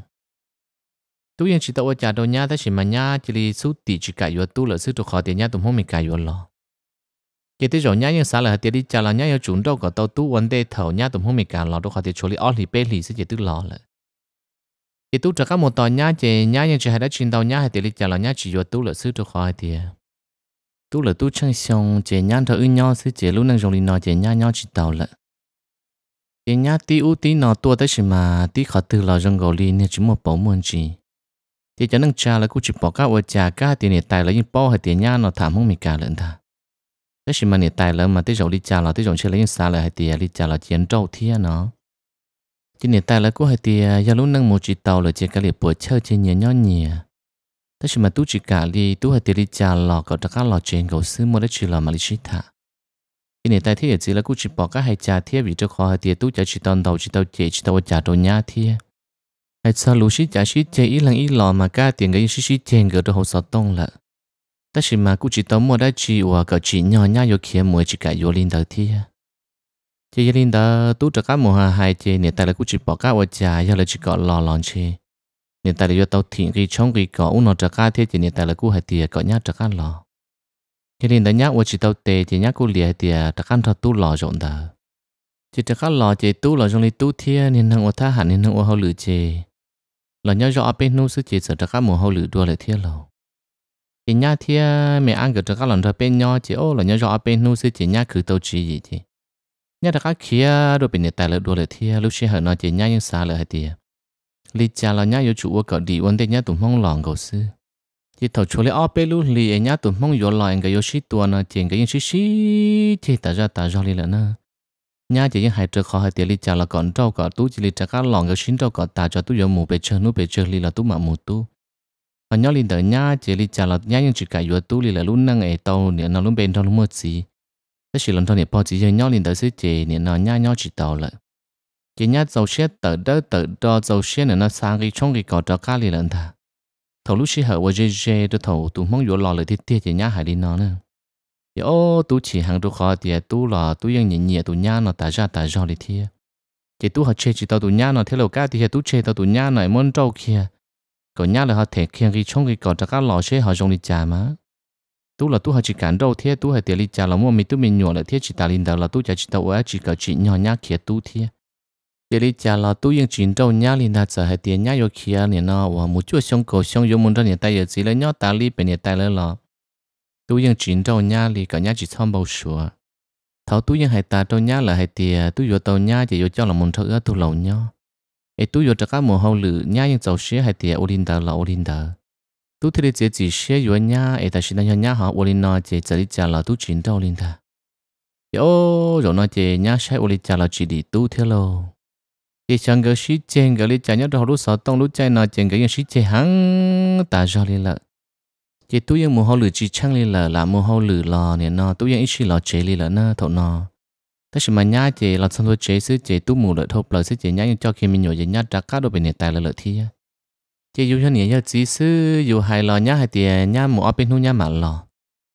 tu yên chỉ tao trả đâu nhá thế chỉ mà nhà chỉ li số tỷ chỉ cả yếu tu là sư tu khó thì nhà tụm không mình cả yếu lò cái thứ rồi nhà nhưng sao là tiền đi trả là nhà yêu chuẩn đâu có tao tu vấn đề thầu nhà tụm không mình cả lò đồ khó thì chỗ li ở thì bê li sẽ chỉ tu lò lại thì tu cho các một tòa nhà chị nhà nhưng chị hay đã chuyên tàu nhà hay tỷ lệ trả là nhà chỉ vừa tu là sư cho khỏi thì tu là tu chân xong chị nhà thở ư nhau sư chị lúc năng dùng đi nọ chị nhà nhau chỉ tàu lợ chị nhá tí ưu tí nọ tua tới chỉ mà tí khó từ là rong gầu li nên chỉ một bầu muôn chị thì chẳng năng trà là cũng chỉ bỏ các ô trà cả thì này tài là những bao hay tiền nhà nó thảm không mình cả lận ta tới chỉ mà này tài là mà tới dầu đi trà là tới dầu chơi lấy những xa là hay tiền đi trà là chiến trâu thiên nó chỉ nè ta là cũng hay thì à, giờ lúc năng một chỉ tàu là à. chỉ cái liệp bữa chơi nhà nhẹ nhỉ. nhẹ thế mà tú chỉ cả đi tú hay thì đi trả lò có đặc lò trên cầu xứ mua đấy chỉ là mà đi xí thả chỉ nè ta thì chỉ là cũng chỉ bỏ cả hai cha thiếp vì cho khó hay thì tú chỉ chỉ tàu đầu chỉ tàu chỉ chỉ tàu trả đồ nhá thiếp Hai sao lúc xí trả xí chơi ít lần ít lò mà cả tiền cái xí xí chơi người đó hồ sơ tông lợ thế mà cũng chỉ tàu mua đấy chỉ và cậu chỉ nhỏ nhã vô kia mua chỉ cả vô linh đầu thiếp à chị gia đình đã tu trợ cá mùa hà hai chị nè tại là cũng chỉ bỏ cá ở nhà giờ là chỉ có lo lòn chị nè tại là do tàu thiện cái trong cái có u nó trợ cá thế chị nè tại là cũng hai tiề có nhát trợ cá lò gia đình đã nhát ở chỉ tàu tề chị nhát cũng lìa tiề trợ cá thọ tu lo rộn đó chị trợ cá lò chị tu lo trong này tu thiê nên năng ở tha hẳn nên năng ở hậu lử chị lo nhớ rõ bên nô sư chị sợ trợ cá mùa hậu lử đua lại thiê lo chị nhát thiê mẹ ăn cái trợ cá lò bên nhau chị ô lo nhớ rõ bên nô sư chị nhát cứ tàu chỉ gì chị nhớ là các kia đồ bên nhà tài lợi đồ lợi thia lúc xưa họ nói chỉ nhá nhưng xa lợi hay tiề lì cha là nhá yêu chủ ở đi uốn tên nhá tụm mong lòng cầu sư chỉ thầu chỗ lấy ở bên lúc lì nhá tụm mong yêu lòng cái yêu sĩ tua nó chỉ cái những sĩ sĩ chỉ ta ra ta ra lì lợn nó nhá chỉ những hai trợ khó hay tiề lì cha là còn trâu còn tú chỉ lì cha các lòng cái xin trâu còn ta cho tú yêu mù bề chơi nú bề chơi lì là tú mà mù tú họ nhớ lì đợi nhá chỉ lì cha là nhá những chỉ cả yêu tú lì là luôn năng ấy tàu nữa nó luôn bên trong luôn mất gì thế chỉ lần thôi nè bao chỉ giờ nhau liền tới sẽ chỉ nè nó nhá nhau chỉ tàu lại chỉ nhá dầu xe tự đỡ tự đo dầu xe nè nó sang cái trong cái cỏ đó cá liền lần ta thầu lúc xí hở và dê dê đó thầu tụ mong yếu lò lại thiết tiệt chỉ nhá hải đi nó nữa giờ ô tụ chỉ hàng đồ khó thì tụ lò tụ ยัง nhỉ nhẹ tụ nhá nó ta ra ta ra đi thiệt chỉ tụ họ chơi chỉ tao tụ nhá nó thế lâu cá thì tụ chơi tao tụ nhá này món trâu kia còn nhá là họ thể khiêng cái trong cái cỏ đó cá lò xe họ dùng đi chà mà tu là tu hay chỉ cản đâu thế tu hay tiền lý trả là mua mình tu mình nhỏ là thế chỉ ta linh đầu là tu trả chỉ tàu ấy chỉ cỡ chỉ nhọ nhát kia tu thế tiền lý trả là tu yên chỉ đâu nhá linh đầu giờ hai tiền nhá yêu kia nè nó và một chút xong cổ xong yêu muốn ra nhà tay giờ chỉ là nhỏ ta lý bên nhà tay lấy là tu yên chỉ đâu nhá lý cả nhá chỉ thăm bao sủa thảo tu yên hai ta đâu nhá là hai tiền tu vô tàu nhá chỉ vô cho là muốn thợ ở tu lầu nhau ấy tu vô cho các mùa hậu lử nhá yên giàu xía hay tiền ô đầu là ô linh đầu tu thì chỉ chỉ xe yuan nhá, ấy ta xin anh nhá họ ôn linh nói chỉ chỉ trả là tu chín đâu linh ta, yo rồi nói chỉ nhá xe ôn linh trả là chỉ đi tu thế lo, chỉ chẳng cái sĩ chen cái linh trả nhá đâu lúc sáu tông lúc chạy nói chen cái cái sĩ chen hăng, ta ra linh là, chỉ tu yên mua hậu lử chỉ chăng linh là là mua hậu lử lò nè nó tu yên ít xí lò chế linh là nó thọ nó, ta chỉ mà nhá chỉ là xong rồi chế xí chế tu mù lợi thâu lợi xí chế nhá cho khi mình nhổ chế nhá trả cá đồ bên này tài là lợi thi chỉ dù cho nhỉ nhớ chỉ sư dù hài lò nhá hai tiền à, nhá một ở bên hút nhá mà lo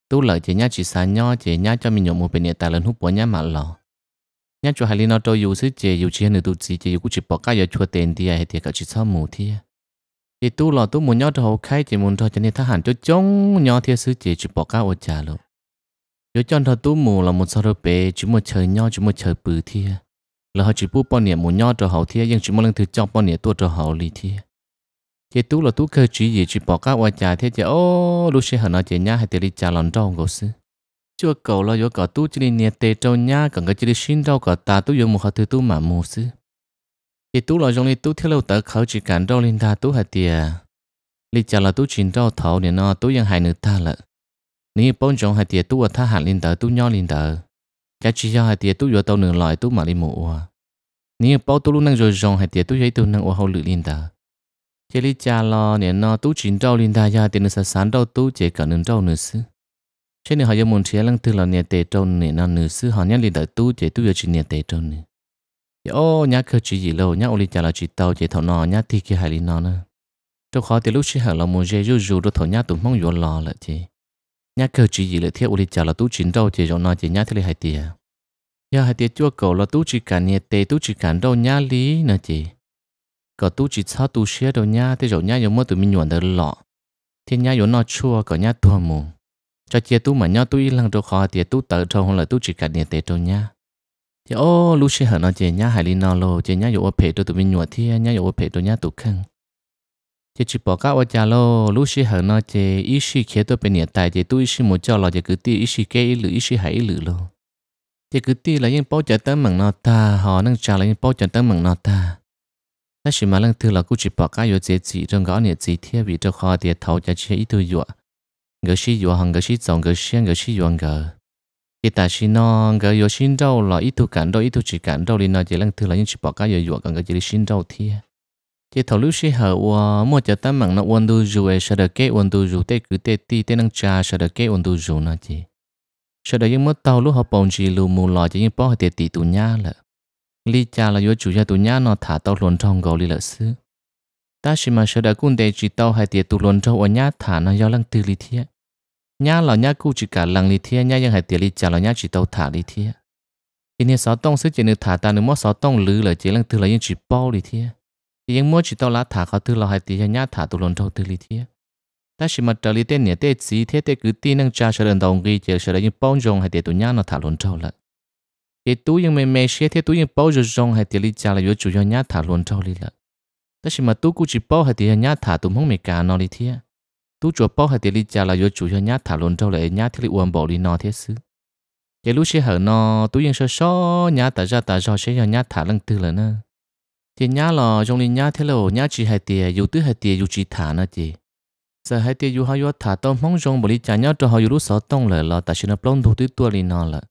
tú lợi chỉ nhá chỉ sáng nhó chỉ nhá cho mình nhổ một bên nhẹ tài lớn hút bỏ nhá mà lò nhá cho hài lino cho dù sư chỉ dù chỉ nửa tu chỉ chỉ dù chỉ bỏ cái giờ chua tiền thì à, hai tiền cả chỉ sao mù thì chỉ tu lò tu muốn nhó cho khai chỉ muốn cho cho nên thà hẳn cho chống nhó thì sư chỉ chỉ bỏ cái ở trà luôn dù cho thà tu mù là một sao rồi bé chỉ một chơi nhó chỉ một chơi bự thì là họ chỉ bu bỏ nhiêu muốn nhó cho họ thì nhưng chỉ một lần thứ cho bỏ nhiêu tu cho họ lì thì chế tú là tú cơ chỉ gì chỉ bỏ các hoa trà thế chế ô lúc sẽ hở nó chế nhá hay tiền đi trà lòn trong gấu sư chưa cầu là vô cả tú chỉ đi nhà tê trong nhá còn cái chỉ đi xin đâu cả ta tú vô một hạt thứ tú mà mua sư chế tú là trong đi tú theo lâu tớ khẩu chỉ cản đâu linh ta tú hay tiền lý trà là tú chín đâu thầu nên nó tú ยัง hại nữ ta lợ nếu bốn trong hai tiền tú ở tha hạn lên tờ tú nhỏ lên tờ cái chỉ cho hai tiền tú vừa tàu nửa loại tú mà đi mua nếu bao tú lúc năng rồi rong hai tiền tú giấy tú năng ô hậu lự linh tử chế lý cha lo nè nó tú chín trâu linh đa gia tiền sa sán đâu tú chế cả nương trâu nửa xứ trên này họ dùng muốn chế lăng từ là nè tề trâu nè nó nửa xứ họ nhắc linh đợi tú chế tú giờ chín nè tề dạ, chỉ gì lâu nhá ô lý cha là chỉ tàu chế thọ nọ nhá thì kia hai lý nó nè thì lúc chỉ hàng là muốn chế rú rú đâu thọ nhá tụm mong yuan lo là chế nhá chỉ gì là thiết ô lý cha là tú chín trâu chế rồi nó chế nhá thì lý hai tiền giờ cầu là tú chỉ cả nè tề tú chỉ cả đâu nhá lý nè chế có tu chỉ sao tu xe đâu nha thế rồi nha giống mơ tụi mình nhuận được lọ thế nha giống nó chua có nha thua mù cho chia tu mà nha, tu y lăng đâu khó thì tu tự trâu không là tu chỉ cả niệm tế trâu nha thì ô lúc xe hở nó chè nha hải linh nó lô chè nha giống phê cho tụi mình nhuận thì nha giống phê cho nha tụ khăn thì chỉ bỏ cả ông cha lô lúc xe hở nó chè ý sĩ kia tôi bên điện tài chè tu ý sĩ một cho lò chè cứ ti ý sĩ kia ý lử ý sĩ hải lử lô thì cứ ti là những bao chè tấm mừng nó ta họ năng trả là những bao chè tấm mừng nó ta 那是马浪头了，估计把家有自己人搞年自己为这花点头家去一头药，我是药行，我是种，我是我是药个。一但是呢，我有新州了，一头感到一头只感到哩那这浪头了，因是把家有药，我这里新州贴。这头路是好哇，莫叫他们那温度热诶，啥的给温度热，得给得低，得能加啥的给温度热那这。啥的因莫到路好帮助路木来，就因帮他点地度伢了。li cha là yếu chủ gia tụ nhá nó thả tàu luồn trong gầu li lợi sư ta chỉ mà sợ đã cung đề chỉ tàu hay tiệt tụ luồn trong ở nhá thả nó do lăng tư li thiệt nhá là nhá cu chỉ cả lăng li thiệt nhá nhưng hay tiệt li cha là nhá chỉ tàu thả li thiệt thì nên sáu tông sẽ chỉ nên thả ta nếu mo sáu tông lư là chỉ lăng tư là những chỉ bao li thiệt thì những mo chỉ tàu lá thả khó tư là hay tiệt nhá thả tụ luồn trong tư li thiệt ta chỉ mà trở li tên nhẹ tê chỉ thế tê cứ tin nang cha sợ đần đồng ghi chỉ sợ đã những bao rong hay tiệt tụ nhá nó thả luồn trong lại 也都因为没些天都因包着种还地里家了有主要伢塔轮着里了，但是嘛都估计包还地下伢塔都梦没干那里天，都着包还地里家了有主要伢塔轮着了伢地里温饱里那天事，也路些后呢都因说少伢打着打着些要伢塔冷得了呢，天伢了种里伢天了伢只还地有都还地有只塔那地。giờ hai tiêu yêu hai yêu thả tôm mong rong bồi chả nhau cho họ yêu lúc sáu tông lại là tại sao nó plong thủ tới tua lên nó là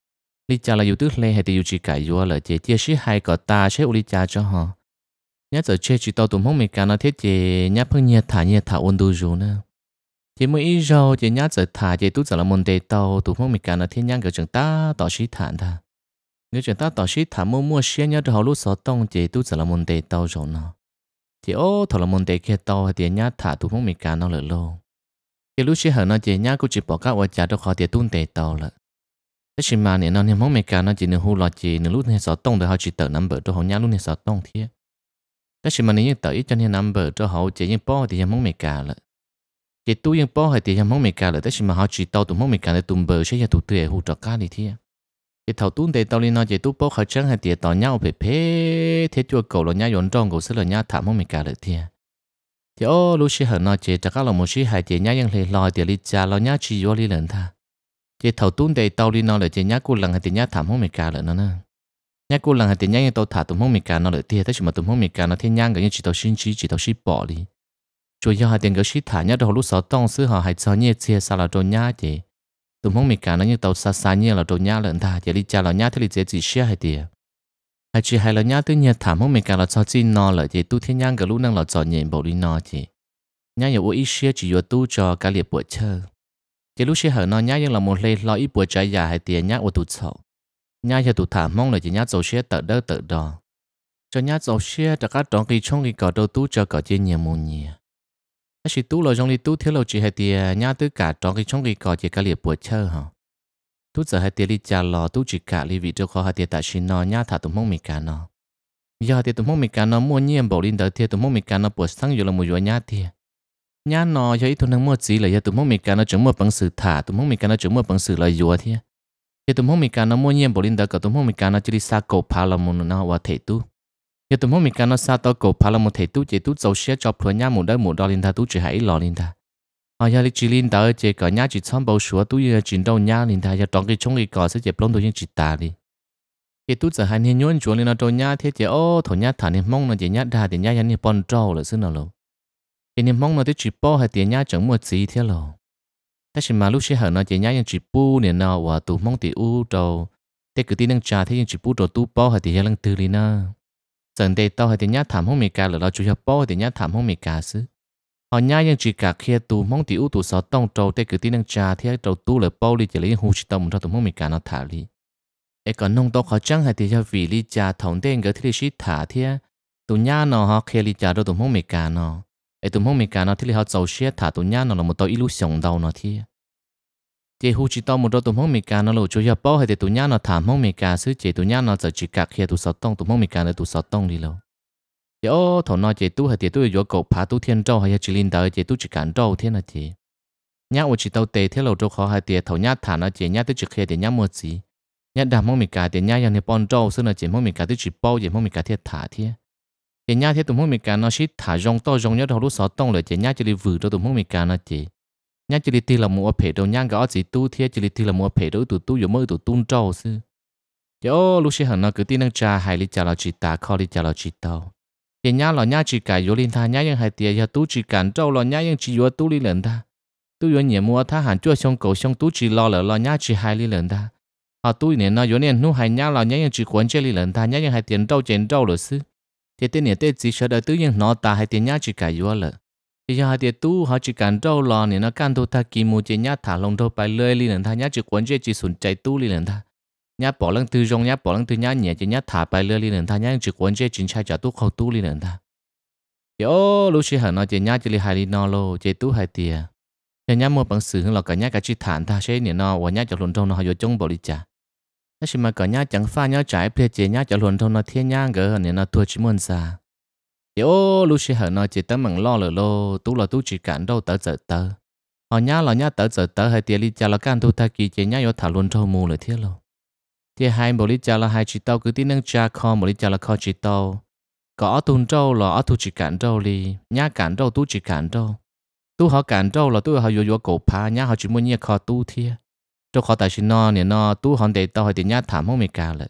lý cha là yêu tức lê hay thì yêu chỉ cả yêu là chế chia sẻ hai cọ ta sẽ uli cha cho họ nhớ giờ chế chỉ tao tụm không mấy cả nó thiết chế nhớ phương nhiệt thả nhiệt thả ôn đồ rồi nè chế mới ít rồi chế nhớ giờ thả chế tu giờ là môn đề tao tụm không mấy cả nó thiết nhớ cái chúng ta tỏ sĩ thản ta nhớ chúng ta tỏ sĩ thản mua mua xe nhớ họ lúc sáu tông chế tu giờ là môn đề tao rồi nè chế ô thọ là môn đề kia tao thì nhớ thả tụm không mấy cái nó lỡ lâu chế lúc xe hở nó chế nhớ cũng chỉ bỏ các vợ chả đâu khó thì tuôn đề tao lận thế chỉ mà nên nó nên mong mẹ cả nó chỉ nên hú lo chỉ nên lúc này sáu tông để họ chỉ tờ number cho họ nhá lúc này sáu tông thế thế chỉ mà nên tờ ít cho nên number cho họ chỉ những bao thì mong mẹ cả là chỉ tu những bao thì mong mẹ cả là thế chỉ mà họ chỉ tao tụi mong mẹ cả để tụi bờ sẽ cho tụi tụi hú cho cá đi thế chỉ thầu tuôn để tao liên nó chỉ tu bao khởi chân hay tiền tao nhau về phê, thế chùa cầu là nhá yến trong cầu sẽ là nhá thả mong mẹ cả là thế thì ô lúc xí hở nó chỉ chắc là một xí hai tiền nhá những lời lo tiền lý cha lo nhá chỉ vô lý lần tha chỉ thầu tuôn đầy tàu đi nó là chỉ nhát cô lần hay tiền nhát thảm không mệt cả lợn nó nè nhát cô lần hay tiền nhát như tàu thả tụm không mệt cả nó lợi tiền thế chúng mà tụm không mệt cả nó thiên nhang cái như chỉ tàu sinh chỉ chỉ tàu sinh bỏ đi chủ yếu hay tiền cái xin thả nhá đầu lúc sáu tông sư họ hay cho nhẹ chia sao là đồ nhát chị tụm không mệt cả nó như tàu xa xa nhẹ là đồ nhát lợn ta chỉ đi cha là nhát thế thì dễ chỉ xe hay tiền hay chỉ hay là nhát tự nhiên thảm không mệt cả là cho chi nó lợi chị tu thiên nhang cái lúc năng là cho nhẹ bỏ đi nó chị nhát nhiều ý xe chỉ yếu tu cho cái liệp bộ chơi chỉ lúc xưa hở nó nhá nhưng là một lê lo ít buổi trái già hay tiền nhá ô tụt sầu nhá giờ tụt thả mong là chỉ nhá dầu xe tự đỡ tự đò cho nhá dầu xưa đã cắt đón kỳ trong kỳ cỏ đầu tú cho cỏ trên nhiều mùa nhiều nó chỉ tú lo trong đi tú thiếu lâu chỉ hay tiền nhá tới cả đón kỳ trong cái cỏ chỉ cả liệp buổi chơi hả tú giờ hay tiền đi chà lo tú chỉ cả li vị cho khó hay tiền tại xin nó nhá thả tụt mong mình cả nó giờ thì tụt mong mình cả nó mua nhiên bảo linh đỡ thì tụt mong mình cả nó buổi sáng giờ là mùa gió nhá nhà nó cho ít thằng năng mua gì là giờ tụi mông mình cả nó chúng mua bằng sự thả tụi mông mình cả nó chúng mua bằng sự là dùa thế giờ tụi mông mình cả nó mua nhiên bộ linh đó cả tụi mông mình cả nó chỉ đi xa cổ phá là một nó và thể tu giờ tụi mông mình cả nó xa to cổ phá là một thể tu chỉ tu giàu xe cho thuở nhà một đó một đó linh ta tu chỉ hãy lo linh ta à giờ chỉ linh đó chỉ cả nhà chỉ xong bao sủa tu giờ chỉ đâu nhà linh ta giờ trong cái trong cái cỏ sẽ chỉ plong tu những chỉ ta đi thì tu giờ hai nên nhuận chuồng lên nó trong nhà thế chỉ ô thôi nhà thả nên mong nó chỉ nhà đa thì nhà nhà nên bòn trâu là xứ nào luôn mong hay 今年忙了的直播还点呀整么子一天了，但是马路是很呢点呀用直播呢呢，我都忙的乌到，但个点能查他用直播到都包还点呀能得哩呢，整的到还点呀谈红没干了，老主要包点呀谈红没干事，họ nhá những chỉ cả khi tụ mong tiểu tụ sáu tông trâu tê cứ tin năng trà thế trâu tụ là bao ly chỉ lấy hú chỉ tông cho tụ mong mình cả nó thả ly e còn nông đó khó chăng hay thì cho vì ly trà thòng tên cái thứ sĩ thả thế tụ nhá nó họ khi ly trà đâu tụ mong mình cả nó ไอตัวมองมีการนะที่เราจะเชื่อถ้าตัวนี้เราไม่ต้องอิลูเสียงดาวนะที่เจ้าหูจิตเอาหมดตัวมองมีการนะเราจะยับเป้าให้ตัวนี้เราถามมองมีการซื้อเจ้าตัวนี้เราจะจิกักเฮียตัวสต้องตัวมองมีการเลยตัวสต้องดีแล้วเจ้าถอนเจ้าตัวให้เจ้าตัวยัวกบพาตัวเทียนเจ้าให้จิลินดาวเจ้าตัวจิการเจ้าเทียนนะเจ้าเนี่ยว่าจิตเอาเตะเที่เราจะขอให้เจ้าถอนเนี่ยถามนะเจ้าเนี่ยตัวจิเฮียเจ้าเนี่ยหมดสิเนี่ยดามมองมีการเจ้าเนี่ยยังในปอนเจ้าซึ่งนะเจ้ามองมีการตัวจิเป้าเจ้ามองมีการเทียนถาเทีย chị nhá thế tụi mông mình cả nó xít thả rong to rong nhớ đầu lúc sáu tông rồi chị nhá chỉ đi vừa đó tụi mông mình cả nó chị nhá chỉ đi ti là mua phê đầu nhang gõ chỉ tu thì chỉ đi ti là mua phê đầu tụi tu giờ mới tụi tu trâu sư yo lúc xí hẳn nó cứ tin năng trà hay đi chả là chị ta khó đi chả là chị tao chị nhá lo nhá chỉ cả yo linh tha nhá nhưng hay tiệt giờ tu chỉ cản trâu lo nhá nhưng chỉ yo tu đi lần ta tu yo nhẹ mua tha hẳn chua xong cầu xong tu chỉ lo là lo nhá chỉ hay đi lần ta à tu nè nó yo nè nu hay nhá lo nhá nhưng chỉ quấn chơi đi lần ta nhá nhưng hay tiền trâu chén trâu rồi sư thì tên này tên chỉ sợ đời tư nhân nó ta hay tiền nhá chỉ cả yếu lợ thì giờ thì tu họ chỉ cần rau lò thì nó can thô ta kỳ mù chỉ nhá thả lồng thô bài lơi li lần tha nhá chỉ quấn chỉ chỉ sủng chạy tu li lần tha nhá bỏ lăng tư rong nhá bỏ lăng tư nhá nhẹ chỉ nhá thả bài lơi li lần tha nhá chỉ quấn chỉ chính trai trả tu khâu tu li lần tha thì ô lúc chỉ hẳn nó chỉ nhá chỉ li hai li nó lô chỉ tu hai tiền thì nhá mua bằng sử là cả nhá cả chỉ thản tha sẽ nhỉ nó và nhá chọn lồng thô nó họ vô chống bỏ đi trả nó mà cả nhà chẳng pha nhau trái bia chế nhà chả luồn thông nó thiên nhang gỡ nên nó thua chỉ muốn xa thì lúc xí nó chỉ tớ mừng lo lô tú là tú chỉ cản đâu tớ giờ tớ họ nhá là nhá tớ giờ tớ hay tiền lý cha là can thu ta kỳ nhà yo thả luồn thông mù lời thiết lô thì hai bộ lý cha là hai chỉ tao cứ tin nâng cha kho bộ lý cha là kho chỉ tao có tuần trâu là ở thu chỉ cản đi nhá cản trâu tú chỉ cản trâu tu họ cản trâu là tu họ yo yo cổ phá nhá họ chỉ muốn nhia kho tu thiê cho khó tại xin nó nè nó tu hòn để tao hỏi tiền nhá thảm không mày cả lệ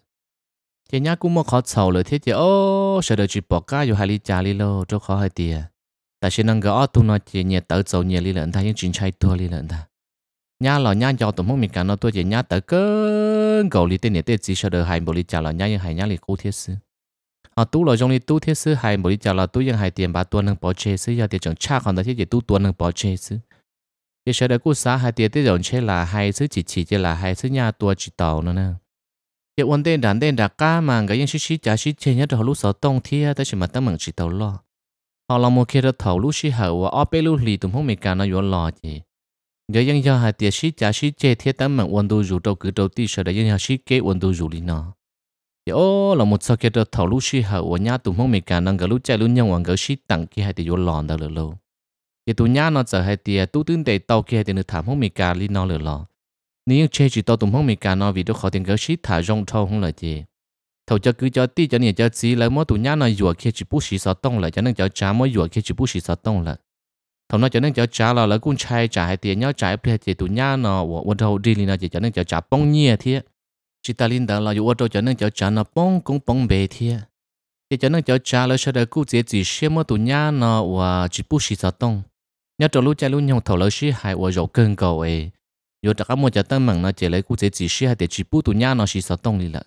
thì nhá cũng mà khó sầu lệ thế chứ ô sợ đời chỉ bỏ cá vô hai ly trà ly lô cho khó hỏi tiền tại xin năng gỡ tu nó chỉ nhẹ tớ sầu nhẹ ly lợn ta những chuyện chạy tua ly lợn ta nhá lò nhá cho tụm không mày cả nó tôi chỉ nhá tớ cơn cầu ly tên nhẹ tên chỉ sợ đời hai bộ ly trà lò nhá nhưng hai nhá ly cố thiết sư họ tu lò trong ly tu thiết sư hai bộ ly trà lò tu nhưng hai tiền ba tuần năng bỏ chế sư giờ tiền chẳng cha còn tại thiết chỉ tu tuần năng bỏ chế sư giờ sợ đã cú xã hai tiệt tới rộn chế là hai thứ chỉ chỉ là hai thứ nhà tua chỉ tàu nữa nè giờ ổn tên đàn tên đặc ca mà cái những xí xí chả xí chế nhất là lúc sáu tông thia mà tăng mừng chỉ tàu lo họ làm một khi đó thầu lúc xí hậu ở bên lúc lì tụm không mì cả nó yếu lo gì giờ những giờ tiệt xí chả xí chế thiết tăng mừng ổn đồ dù đâu cứ đầu tiên sợ đã những giờ xí kế ổn đồ dù lì giờ ô một sau khi đó thầu lúc xí nhà tụm không mì cả nó cái lúc chạy lúc nhau và cái tặng kia hai tiệt yếu lo đó là cái tụ nhá nó giờ hay tiền tu tướng để tàu kia thì được thảm không mì cả li nó lừa lò nếu chơi chỉ tàu tụm không mì cả nó vì đó khó tiền gấp shit thả rong thâu không là gì thầu cho cứ cho ti cho nhiều cho xí lấy mỗi tụ nhá nó vừa kia chỉ bút sĩ sao tông là cho nên cho cha mỗi vừa kia chỉ bút sĩ sao tông là thầu nó cho nên cho cha là lấy cũng trai trả hay tiền nhau trả bây giờ tụ nhá nó quan đầu đi li nó chỉ cho nên cho cha bông nhia thiệt chỉ ta linh đó là dù quan đầu cho nên cho cha nó bông cũng bông bề thiệt thì cho nên cho cha là sau đó cứ dễ chỉ xem mỗi tụ nhá nó và chỉ bút sĩ sao tông nhớ trong lúc chạy lúc nhông thầu lỡ xí hai ở dầu cơn cầu ấy yo chắc mua cho tân mừng nó chỉ lấy cụ chế chỉ xí hai để chỉ bút tụ nhã nó xí sợ tông đi lận?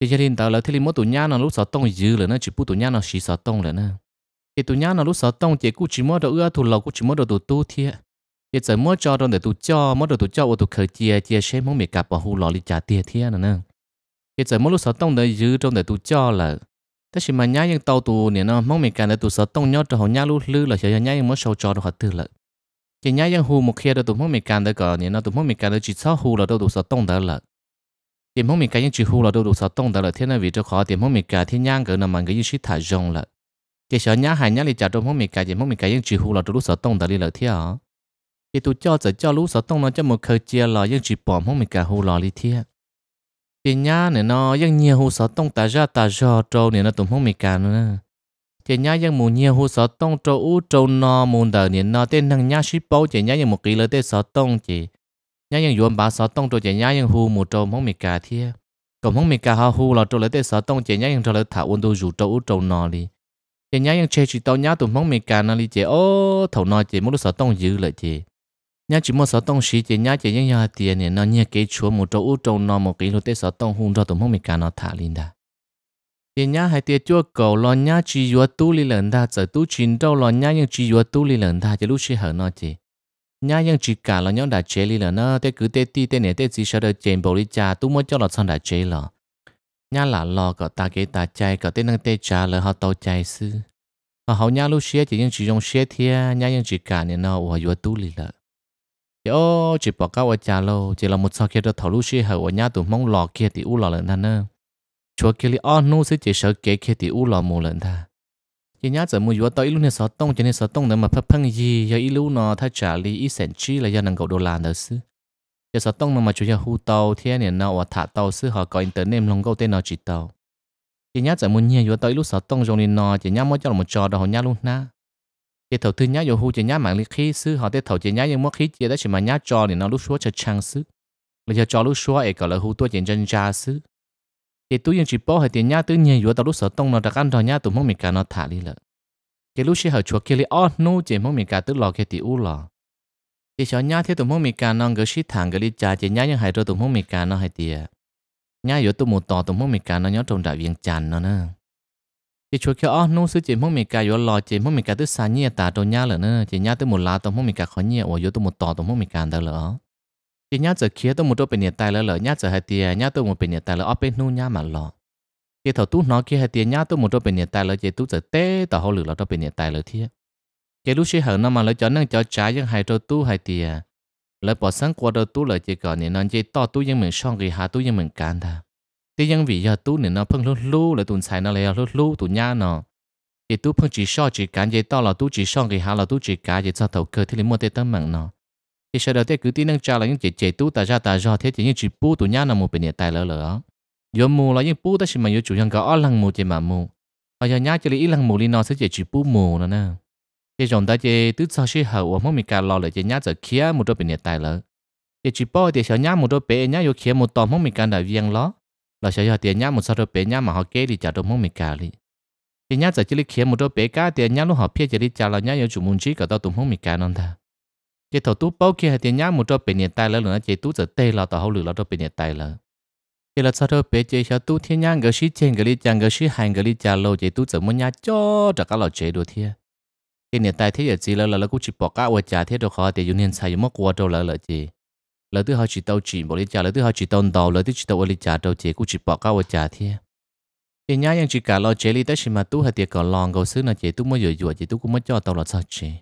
Khi gia đình tao lỡ thế thì tụ nhã nó lúc sợ tông dữ lận? nó chỉ bút tụ nhã nó xí sợ tông lận? nè thì tụ nhã nó lúc sợ tông chỉ cụ chỉ mua đồ ưa thù lộc cụ chỉ mua đồ tụ tu thiệt thì giờ mua cho đâu để tụ cho mua đồ tụ cho ô tụ khởi chia chia xem mỗi mẹ cặp bảo hù lò đi trả tiền thiệt nè nè thì giờ mỗi lúc sợ tông để dữ trong để tụ cho là thế thì mà nhá những tàu tù nè nó mong mình cả là tụ sở tông nhau cho họ nhá lú lư là sẽ nhá những món sầu cho được họ thử lợi chỉ nhá những hù một khi đó tụ mong mình cả đó cả nè nó tụ mong mình cả đó chỉ sáu hù là đâu tụ sở tông đó lợi chỉ mong mình cả những chỉ hù là đâu tụ sở tông đó lợi thế nên vì cho khó thì mong mình cả thì nhang cỡ nào mà cái gì shit thả rong lợi chỉ sợ nhá hải nhá thì chả trong mong mình cả chỉ mong mình cả những chỉ hù là đâu tụ sở tông đó lợi thế à chỉ tụ cho giờ cho lú sở tông nó cho một khơi chia là những chỉ bỏ mong mình cả hù là lợi thế chị nhá nè nó vẫn nhiều hồ sơ tông ta ra ta ra trâu nè nó tụm không mì cả nữa chị nhá vẫn muốn nhiều hồ sơ tông trâu u trâu no muốn đờ nè nó tên thằng nhá ship bao chị nhá vẫn một ký lỡ tên sơ tông chị nhá vẫn yuan bà sơ tông trâu chị nhá vẫn hù mù trâu không mì cả thiê còn không mì cả họ hù là trâu lỡ tên sơ tông chị nhá vẫn trâu lỡ thả quân đu rủ trâu trâu no đi chị nhá vẫn chơi chỉ tao nhá tụm không mì cả nó đi chị ô thầu no chị muốn sơ tông dữ lại chị nhà chỉ một sáu tông sĩ thì nhà chỉ những nhà tiền này nó nhà cái chúa một chỗ trâu nó một cái lô tê sáu tông hung cho tụi không bị cả nó thả lên đã thì nhà hai tiệt chúa cầu lo nhà chỉ vừa tu li lần ta giờ tu chín trâu lo nhà nhưng chỉ vừa tu li lần ta chỉ lúc chỉ hở nó chỉ nhà nhưng chỉ cả lo nhóm đã chế li lần nó tê cứ tê ti tê này tê chỉ sợ được chèn bầu đi cha tu mới cho lo xong đã chế lo nhà là lo có ta cái ta chạy có tê năng tê cha là họ tàu chạy sư họ hậu nhà lúc xia chỉ nhưng chỉ dùng xia thì nhà nhưng chỉ cả này nó vừa tu li lần yo chỉ bỏ cao ở nhà lo chỉ là một sau kia đó thầu lúc xí hậu ở nhà tụi mong lò kia thì u lò lần thằng nữa chúa kia li on nô sẽ chỉ sợ kế kia thì u lò mù lần ta. chỉ nhớ giờ mua vừa tới lúc này sợ tông cho nên sợ tông nữa mà phát phăng gì giờ ít lúc nó thay trả li ít sẵn chi là do nàng cậu đồ làm được xứ giờ sợ tông nó mà chủ nhà hu tàu thế này nó ở thả tàu xứ họ có internet lòng câu tên nó chỉ tàu chỉ nhớ giờ mua nhiều vừa tới lúc sợ tông rồi nên nó chỉ nhớ mỗi cho một trò đó họ nhà luôn na chế thầu thứ nhất dù hu chỉ nhá mạng lý khí sư họ tế thầu chỉ nhá nhưng mất khí chế đó chỉ mà nhá cho thì nó lúc xuống cho chăng sư là giờ cho lúc xuống ấy gọi là hu tua chỉ chân ra sư chế tu yên chỉ bỏ hệ tiền nhá tự nhiên dù tao lúc sở tông nó đặc ăn rồi nhá tụi mong mình cả nó thả đi lợ cái lúc xí hở chuột kia li ót nô chỉ mong mình cả tự lo kia thì u lò chế cho nhá thế tụi mong mình cả nó gỡ xí thẳng gỡ đi trà chế nhá nhưng hãy rồi tụi mong mình cả nó hay tiệt nhá dù tụi một tò tụi mong mình cả nó nhớ trong đại viên chàn nó nữa thì chúa kia ó, nô sư chỉ mong mình cả yếu lò chỉ mong mình cả tới xa nhẹ ta đồ nhá lnữa nè chỉ nhá tới một lá tao mong mình cả khó nhẹ ủa yếu tới một tò tao mong mình cả đó lỡ chỉ nhá giờ kia tới một đôi bên nhà tài lỡ lỡ nhá giờ hai tiền nhá tới một bên nhà tài lỡ ó bên nô nhá mà lọ cái thầu tú nó kia hai tiền nhá tới một đôi bên nhà tài lỡ chỉ tú giờ té tao hậu lửa lỡ đôi bên nhà tài lỡ thiệt cái lúc xí hận nó mà lỡ cho nâng cho trái nhưng hai đôi tú hai tiền lỡ bỏ sáng qua đôi tú lỡ chỉ còn nên nó chỉ to tú nhưng mình xong gì hà tú nhưng mình cản thà thì những vì giờ tu nên nó phân lu lu là tuần xài nó lại lu lu tu nhà nó thì tu phân chỉ so chỉ cả vậy to là tu chỉ so cái hà là tu chỉ cả vậy cho thầu cơ thì lấy mua tê tâm mạng nó thì sau đó tê cứ tí năng cha là những chị chị tu ta ra ta do thế thì những chị pu tu nhà nó một bên nhà tài lỡ lỡ yo mù là những pu ta chỉ mà yo chủ nhân có ở lăng mù chỉ mà mù ở giờ nhà chỉ lấy lăng mù đi nó sẽ chỉ chỉ pu mù nữa nè thì chúng ta chỉ tứ sau khi hậu ở mỗi mình cả lo lại chỉ nhà giờ kia một đôi bên nhà tài lỡ thì chỉ bỏ thì sau nhà một đôi bên nhà yo kia một tòa mỗi mình cả đại viên lo là sẽ cho tiền nhá một sao đôi bé nhá mà họ kê đi trả đồ mong mình cả đi thì nhá giờ chỉ lấy kiếm một đôi bé cá tiền nhá lúc họ phía chỉ đi trả là nhá yêu chủ muốn chí cả tao tụm mong mình cả non ta chỉ thầu tú bao kia tiền nhá một đôi bé nhiệt tay lớn nữa chỉ tú giờ tê là tao hậu lửa là đôi bé nhiệt tay lớn chỉ là sao đôi bé chỉ sao tú thiên nhá người sĩ trên người đi trả người sĩ hành người đi trả lâu chỉ tú giờ muốn nhá cho trả các lọ chế đồ thiê cái nhiệt tay thế giờ chỉ lỡ là cũng chỉ bỏ cả qua trả thế đồ khó thì dùng nên xài dùng mắc qua đâu lỡ lỡ gì lỡ thứ hai chỉ tàu chỉ bộ lý trả lỡ thứ hai chỉ tàu đầu lỡ thứ chỉ tàu lý trả tàu chỉ cũng chỉ bỏ cao và trả thế thì nhá chỉ cả lo chế lý tới xí mà tú hay tiệt còn lòn cầu xứ nào chế tú mới vừa vừa chế tú cũng mới cho tàu lọt sao chế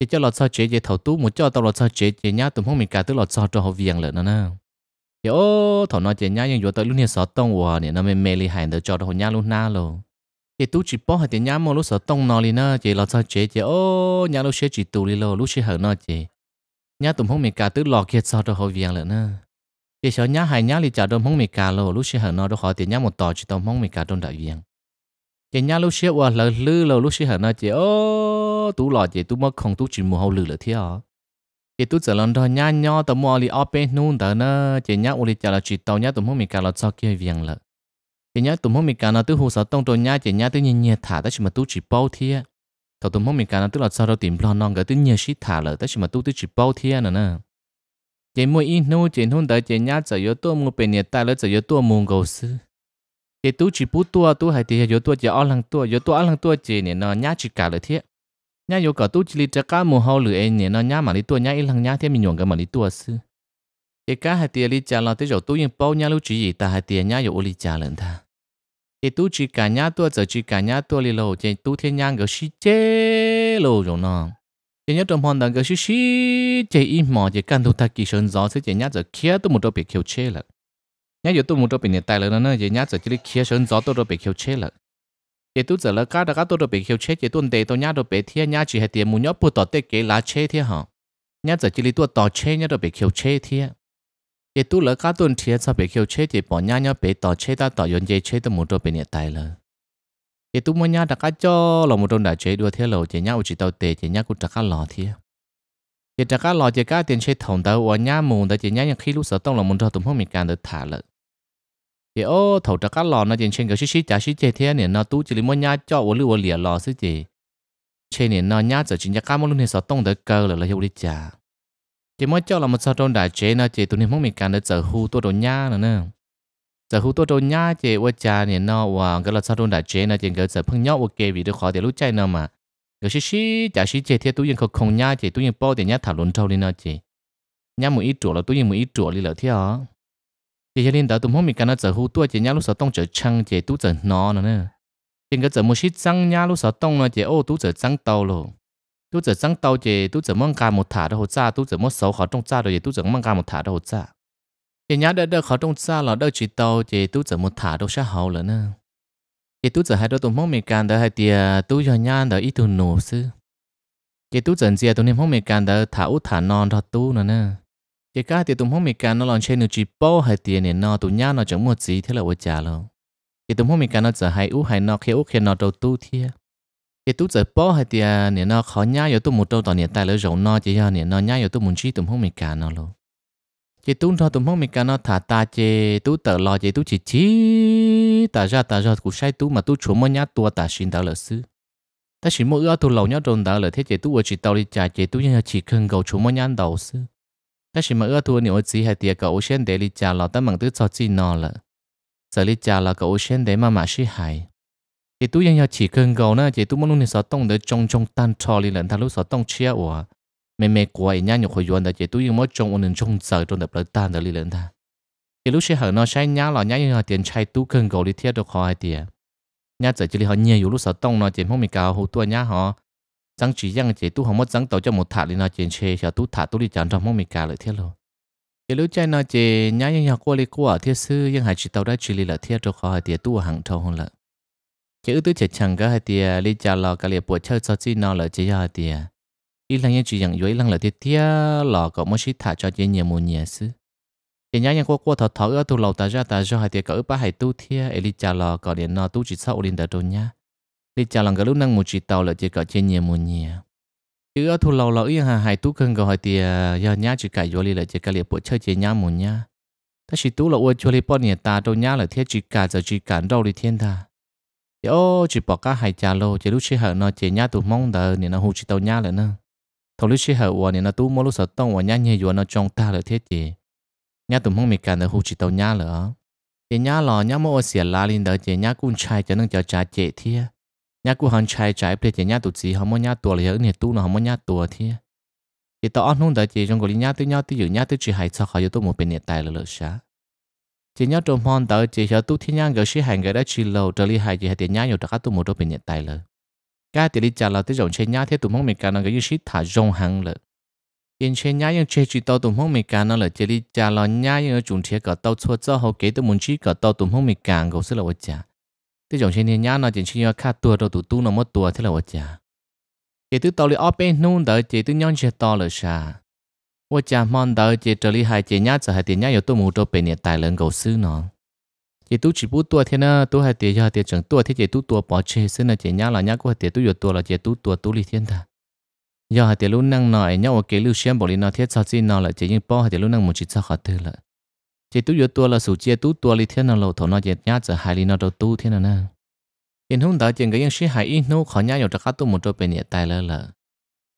thì cho lọt sao chế chế thầu tú mới cho tàu lọt sao chế chế nhá tụm không mình cả tức lọt sao cho họ viền lợn nữa nè ô thằng nói chế nhá nhưng vừa tới lúc này sợ tông hòa nè nó mềm mềm li hành được cho họ nhá luôn na lo thì tú chỉ bỏ hay tiệt nhá mà lúc sợ tông nó li nè chế lọt sao chế chế ô nhá lúc chế chỉ tù li lo lúc chế hở nó chế nhá tụm hông mì cà tứ lò kia sao cho họ viền lận nè kia sợ nhá hai nhá li chả đông hông mì cà lô lúc xưa hận nó đâu họ tiền nhá một tò chỉ tụm hông mì cà đông đại viền kia nhá lúc xưa qua lỡ lư lô lúc xưa hận nó chỉ ô tụ lò chỉ tụ mất không tụ chỉ mua hậu lư lợ thiệt à chỉ tú giờ lần đó nhá nhó tụm mò li open nôn tớ nè chỉ nhá u li chả là chỉ tàu nhá tụm hông mì cà lọ sao kia viền lợ chỉ nhá tụm hông mì cà nó tứ hồ sao tông rồi nhá chỉ nhá tứ nhiên nhiệt thả tới chỉ mà tụ chỉ bao thiệt thầu tụm mong mình cả nó tức là sau đó tìm lo non cái tiếng nhớ sĩ thả lỡ tới mà tu tới chỉ bao thiên nữa nè chỉ mỗi in nô chỉ hôn tới chỉ nhát giờ yếu tua mua bên nhà ta lỡ giờ yếu tua mua gầu sư chỉ tu chỉ bút tua tu hay thì yếu tua chỉ ở lăng tua yếu tua ở lăng tua chỉ nè nó nhát chỉ cả lỡ thiệt nhát yếu cả tu chỉ li chắc cá mua hao lửa anh nè nó nhát mà đi tua nhát ít lăng nhát thế mình nhường cái mà đi tua sư chỉ cá hay thì li chả lo tới giờ tu yên bao nhát lưu chỉ gì ta hay thì nhát yếu li chả lận ta thì tu chỉ cả nhà tôi giờ chỉ cả nhà tôi li lô thì tu thiên nhang cái xí chế lô rồi nọ thì nhớ trong hoàn toàn cái xí xí chế im mò thì căn tu ta kỳ sơn gió sẽ chế nhát giờ kia tôi một đôi bị kiều chế lận nhớ giờ tôi một đôi bị nhiệt tài lận nữa thì nhát giờ chỉ đi kia sơn gió tôi đôi bị kiều chế lận thì tôi giờ là cá đã cá tôi đôi bị kiều chế thì tôi để tôi nhát đôi bị thiên nhát chỉ hệ tiền muốn nhớ bút tỏ tê kế lá chế thiên hả nhát giờ chỉ đi tôi tỏ chế nhát đôi bị kiều chế thiên. 也都了噶顿铁差别叫车的把伢伢别到车的到人家车的摩托别念呆了。也都么伢大家叫了摩托大车多铁路，人家有知道地，人家顾大家老铁。也大家老家家电车同到我伢门的，人家人开路手动了摩托都碰面干的塌了。也哦，头大家老那电车个是是假是这天呢，那都这里么伢叫我留我脸老是这。车呢那伢就人家干么路呢手动的够了了，有的假。chỉ mới cho là một sao trong đại chế nó chỉ tụi mình mong mình cần để sở hữu tôi đồ nhá nữa nè sở hữu tôi đồ nhá chỉ qua cha nè nó và cái là sao trong đại chế nó chỉ cái sở phăng nhau ok vì được khó để lúc chạy nó mà cái xí xí chả xí chế thì tụi mình không không nhá chỉ tụi mình bao tiền nhá thảo luận thôi đi nó chỉ nhá một ít chỗ là tụi mình một ít chỗ đi là thế à, chỉ cho nên đó tụi mong mình cần nó sở hữu tôi chỉ nhá lúc sở tông trở chăng chỉ tụi sở nó nữa nè chỉ cái sở một xí trăng nhá lúc sở tông nó chỉ ô tụi sở trăng tàu luôn tu chỉ sáng tàu chỉ tu chỉ mong cả một thả đâu hồ cha tu chỉ mất sáu khó trong cha rồi chỉ tu chỉ mong cả một thả đâu hồ cha chỉ nhớ đỡ đỡ khó trong cha là đỡ chỉ tàu chỉ tu chỉ một thả đâu sẽ hậu nữa nè chỉ tu chỉ hai đôi tụi mong mình càng đỡ hai tia tu cho nhan đỡ ít tu nổ sư chỉ tu chỉ gì tụi niệm mong mình càng đỡ thả út thả non thọ tu nữa nè chỉ cái tia tụi mong mình càng nó làm trên được chỉ bao hai tia này nó tụi nhan nó chẳng một gì thế là vô cha luôn chỉ tụi mong mình càng nó chỉ hai út hai nó khi út khi nó đầu tu thiệt cái tú giờ bỏ hay thì à, nè nó khó nhá rồi tôi một đầu tòn nè tài lỡ rộng nó chỉ ha à, nè nó nhá rồi tôi muốn chi tụm không mình cả nó luôn chỉ tú thôi tụm không mình cả nó thả ta chỉ tú tự lo chỉ tú chỉ chi ta ra ta ra cũng sai tú mà tú chuẩn mới nhá tua ta xin tao lỡ sư ta xin mỗi ở tôi lâu nhá trộn tao lỡ thế chỉ tú ở chỉ tao đi trả chỉ tú nhá chỉ cần cầu chuẩn mới nhá đầu sư ta xin mỗi ở tôi nếu chỉ hay thì cậu xem để đi trả lo ta mừng tứ cho chi nó lỡ giờ đi trả là cậu xem để mà mà sĩ hại chị tú yên chỉ cần gấu na chị tú muốn nung sợ tông để trong trong tan trò li lần thằng lúc sợ tông chia ủa mẹ mẹ của ấy nhá nhục hồi yuan để chị tú yên mỗi trong ổn định trong giờ trong đập lời tan để li lần thằng chị lúc sẽ hở nó sai nhá lò nhá như tiền chạy tú cần gấu đi thiết được khỏi tiền nhá giờ chỉ li họ nhiều lúc sợ tông nó chị không mình gạo, hồ tua nhá họ chẳng chỉ rằng chị tú không mất chẳng tàu cho một thả li nó chị chê cho tú thả tú đi chẳng trong không mình gạo lại thiết luôn chị lúc chạy nó chị nhá như nhà cô li cô ở thiết sư nhưng hải chị tao đã chỉ li là thiết được khỏi tiền tú hàng thầu hơn lợn chỉ ưu tư chỉ chẳng cái hai tia lý trả lò cái liệp bộ chơi cho chi nó là chỉ hai tia ý là những chuyện dạng dưới lăng là tia tia lò có một chút thả cho dễ nhiều một nhiều sự chỉ nhá nhá qua qua thọ thọ ở tu lầu ta ra ta cho hai tia cỡ ba hai tu tia lý trả lò có điện nó tu chỉ sau điện ta đồ nhá lý trả lăng cái lúc năng một chỉ tàu là chỉ có dễ nhiều một nhiều chứ ở thu lâu lâu ý hà hai tu cần gọi hai tia giờ nhà chỉ cài vô lý là chỉ cái liệp bộ chơi chỉ nhá một nhẹ. ta chỉ tu là uo cho lý bọn nhà ta đâu nhá là thiết chỉ cả giờ chỉ cả đâu đi thiên ta Ô, chỉ bỏ cả hai cha lô chỉ lúc chỉ hở nó chỉ nhá tụ mong đợi nên nó hụt chỉ tàu nhá lại nữa Thôi lúc chỉ hở của nên nó tụ mỗi lúc sợ tông của nhá nhẹ của nó trong ta là thế gì. nhá tụ mong mình cần nó hụt chỉ tàu nhá lỡ chị nhá lò nhá mỗi xỉa la lên đợi chị nhá cũng trai cho nên chờ cha chị thia nhá cũng hòn trai trái bây chị nhá tụ gì không muốn nhá tuổi là hở nên tụ nó không muốn nhá tuổi thia chị tao ăn không đợi chị trong cái nhá tụ nhá tụ giữ nhá tụ chỉ hai sao khỏi tụ một bên nhiệt tài là lỡ sáng chỉ nhớ trong phong tới chỉ cho tu thiên nhang gỡ sĩ hành gỡ đã chỉ lâu trở đi hại chỉ hai tiền nhang nhiều trắc tu một đôi bình nhận tài lợ cái tiền đi trả là tới rộng trên nhang thế tụi mong mình cả nó gỡ như sĩ thả rong hàng lợ yên trên nhang nhưng chơi chỉ tao tụi mong mình cả nó là chỉ đi trả là nhang nhưng chúng thế cả tao chua cho hậu kế tụi muốn chỉ cả tao tụi mong mình cả gấu sẽ là vật trả tới rộng trên nhang nó chỉ chỉ nhớ khát tu đâu tụi tu nó mất tu thế là vật trả chỉ tụi tao đi ở bên nôn tới chỉ tụi nhon chơi to là sao 我家忙到这这里还这伢子还这伢有多么多百年大人狗事呢？这都只不多天呢，都还这下这整多天这都多保持些呢，这伢老伢过这都有多了，这都多多里天的。要还这路能呢，伢我给路线不里呢，天操心呢了，这因包还这路能没去操好得了。这都有多了，手机都多里天呢，老头呢这伢子还里呢都多天了呢。因红到这个因是还因弄好伢有这哈都没多百年大人了。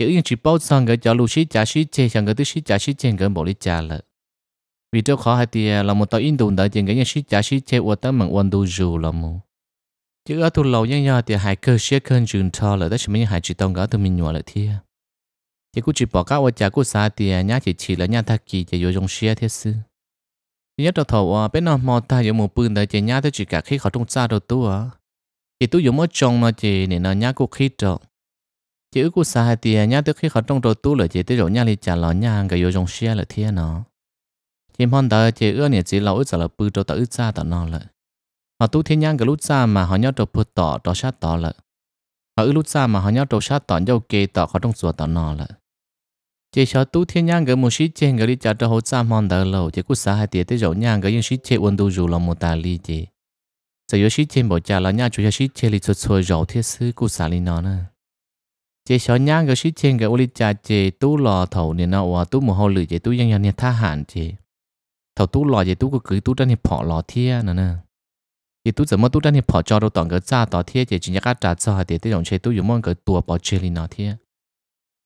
kiểu như chỉ bao sang cái cho lúc sĩ trả sĩ chê sang cái thứ sĩ trả sĩ chê cái bộ lý trả lợ vì trước khó hay thì à, là một tàu in đồn đã chừng cái nhà sĩ trả sĩ chê ở tấm mạng quan đu dù là mù chứ ở thu lâu nhá thì hai cơ sĩ cần dùng thọ là đó chỉ mấy hai chỉ tông cả tụi mình nhỏ lợ thia chỉ cũng chỉ bỏ các ở trả cũng xa thì à, nhá chỉ chỉ là nhá thắc kỳ chỉ dùng trong sĩ thế sư nhất là thầu à, bên nào mò ta dùng một bươn tới chỉ nhá tới chỉ cả khi họ trong xa đầu tu à chỉ tu dùng mỗi trong mà chỉ nên là nhá cũng khi trọng chứ của xa hai tiền nhá tức khi họ trong trâu tu lợi chỉ tới rồi nhá thì trả lò nhá cái yếu trong xe là thiên nó chỉ mong đợi chỉ ưa nhỉ chỉ lâu ít giờ là bự trâu tới xa tận nó lợi họ tu thiên nhang cái lúc xa mà họ nhau trâu phật tỏ trâu sát tỏ lợi họ ư lúc xa mà họ nhau trâu sát tỏ nhau kê tỏ họ trong chùa tỏ nó lợi chỉ sợ tu thiên nhang cái một sĩ trên cái đi trả trâu hậu xa mong đợi lâu chỉ cô xa hai tiền tới rồi nhang cái những sĩ trên quân tu dù là một tài ly chỉ giờ yếu sĩ trên bảo trả là nhá chủ yếu sĩ trên lịch xuất rồi giàu thiết sư của xa ly nó nữa chế xó nhang cái sĩ trên cái ô li chế tu lò thầu nè nó và tu mồ hôi lử chế tu yang yang nè tha hạn chế thầu tu lò chế tu cứ cứ tu đang hiệp họ lò thia nè nè chế tu mà tu đang hiệp họ cho đồ toàn cái cha tỏ thia chế chỉ nhắc trà cho để tới dòng chế tu dùng món cái tua bỏ chế li nó thia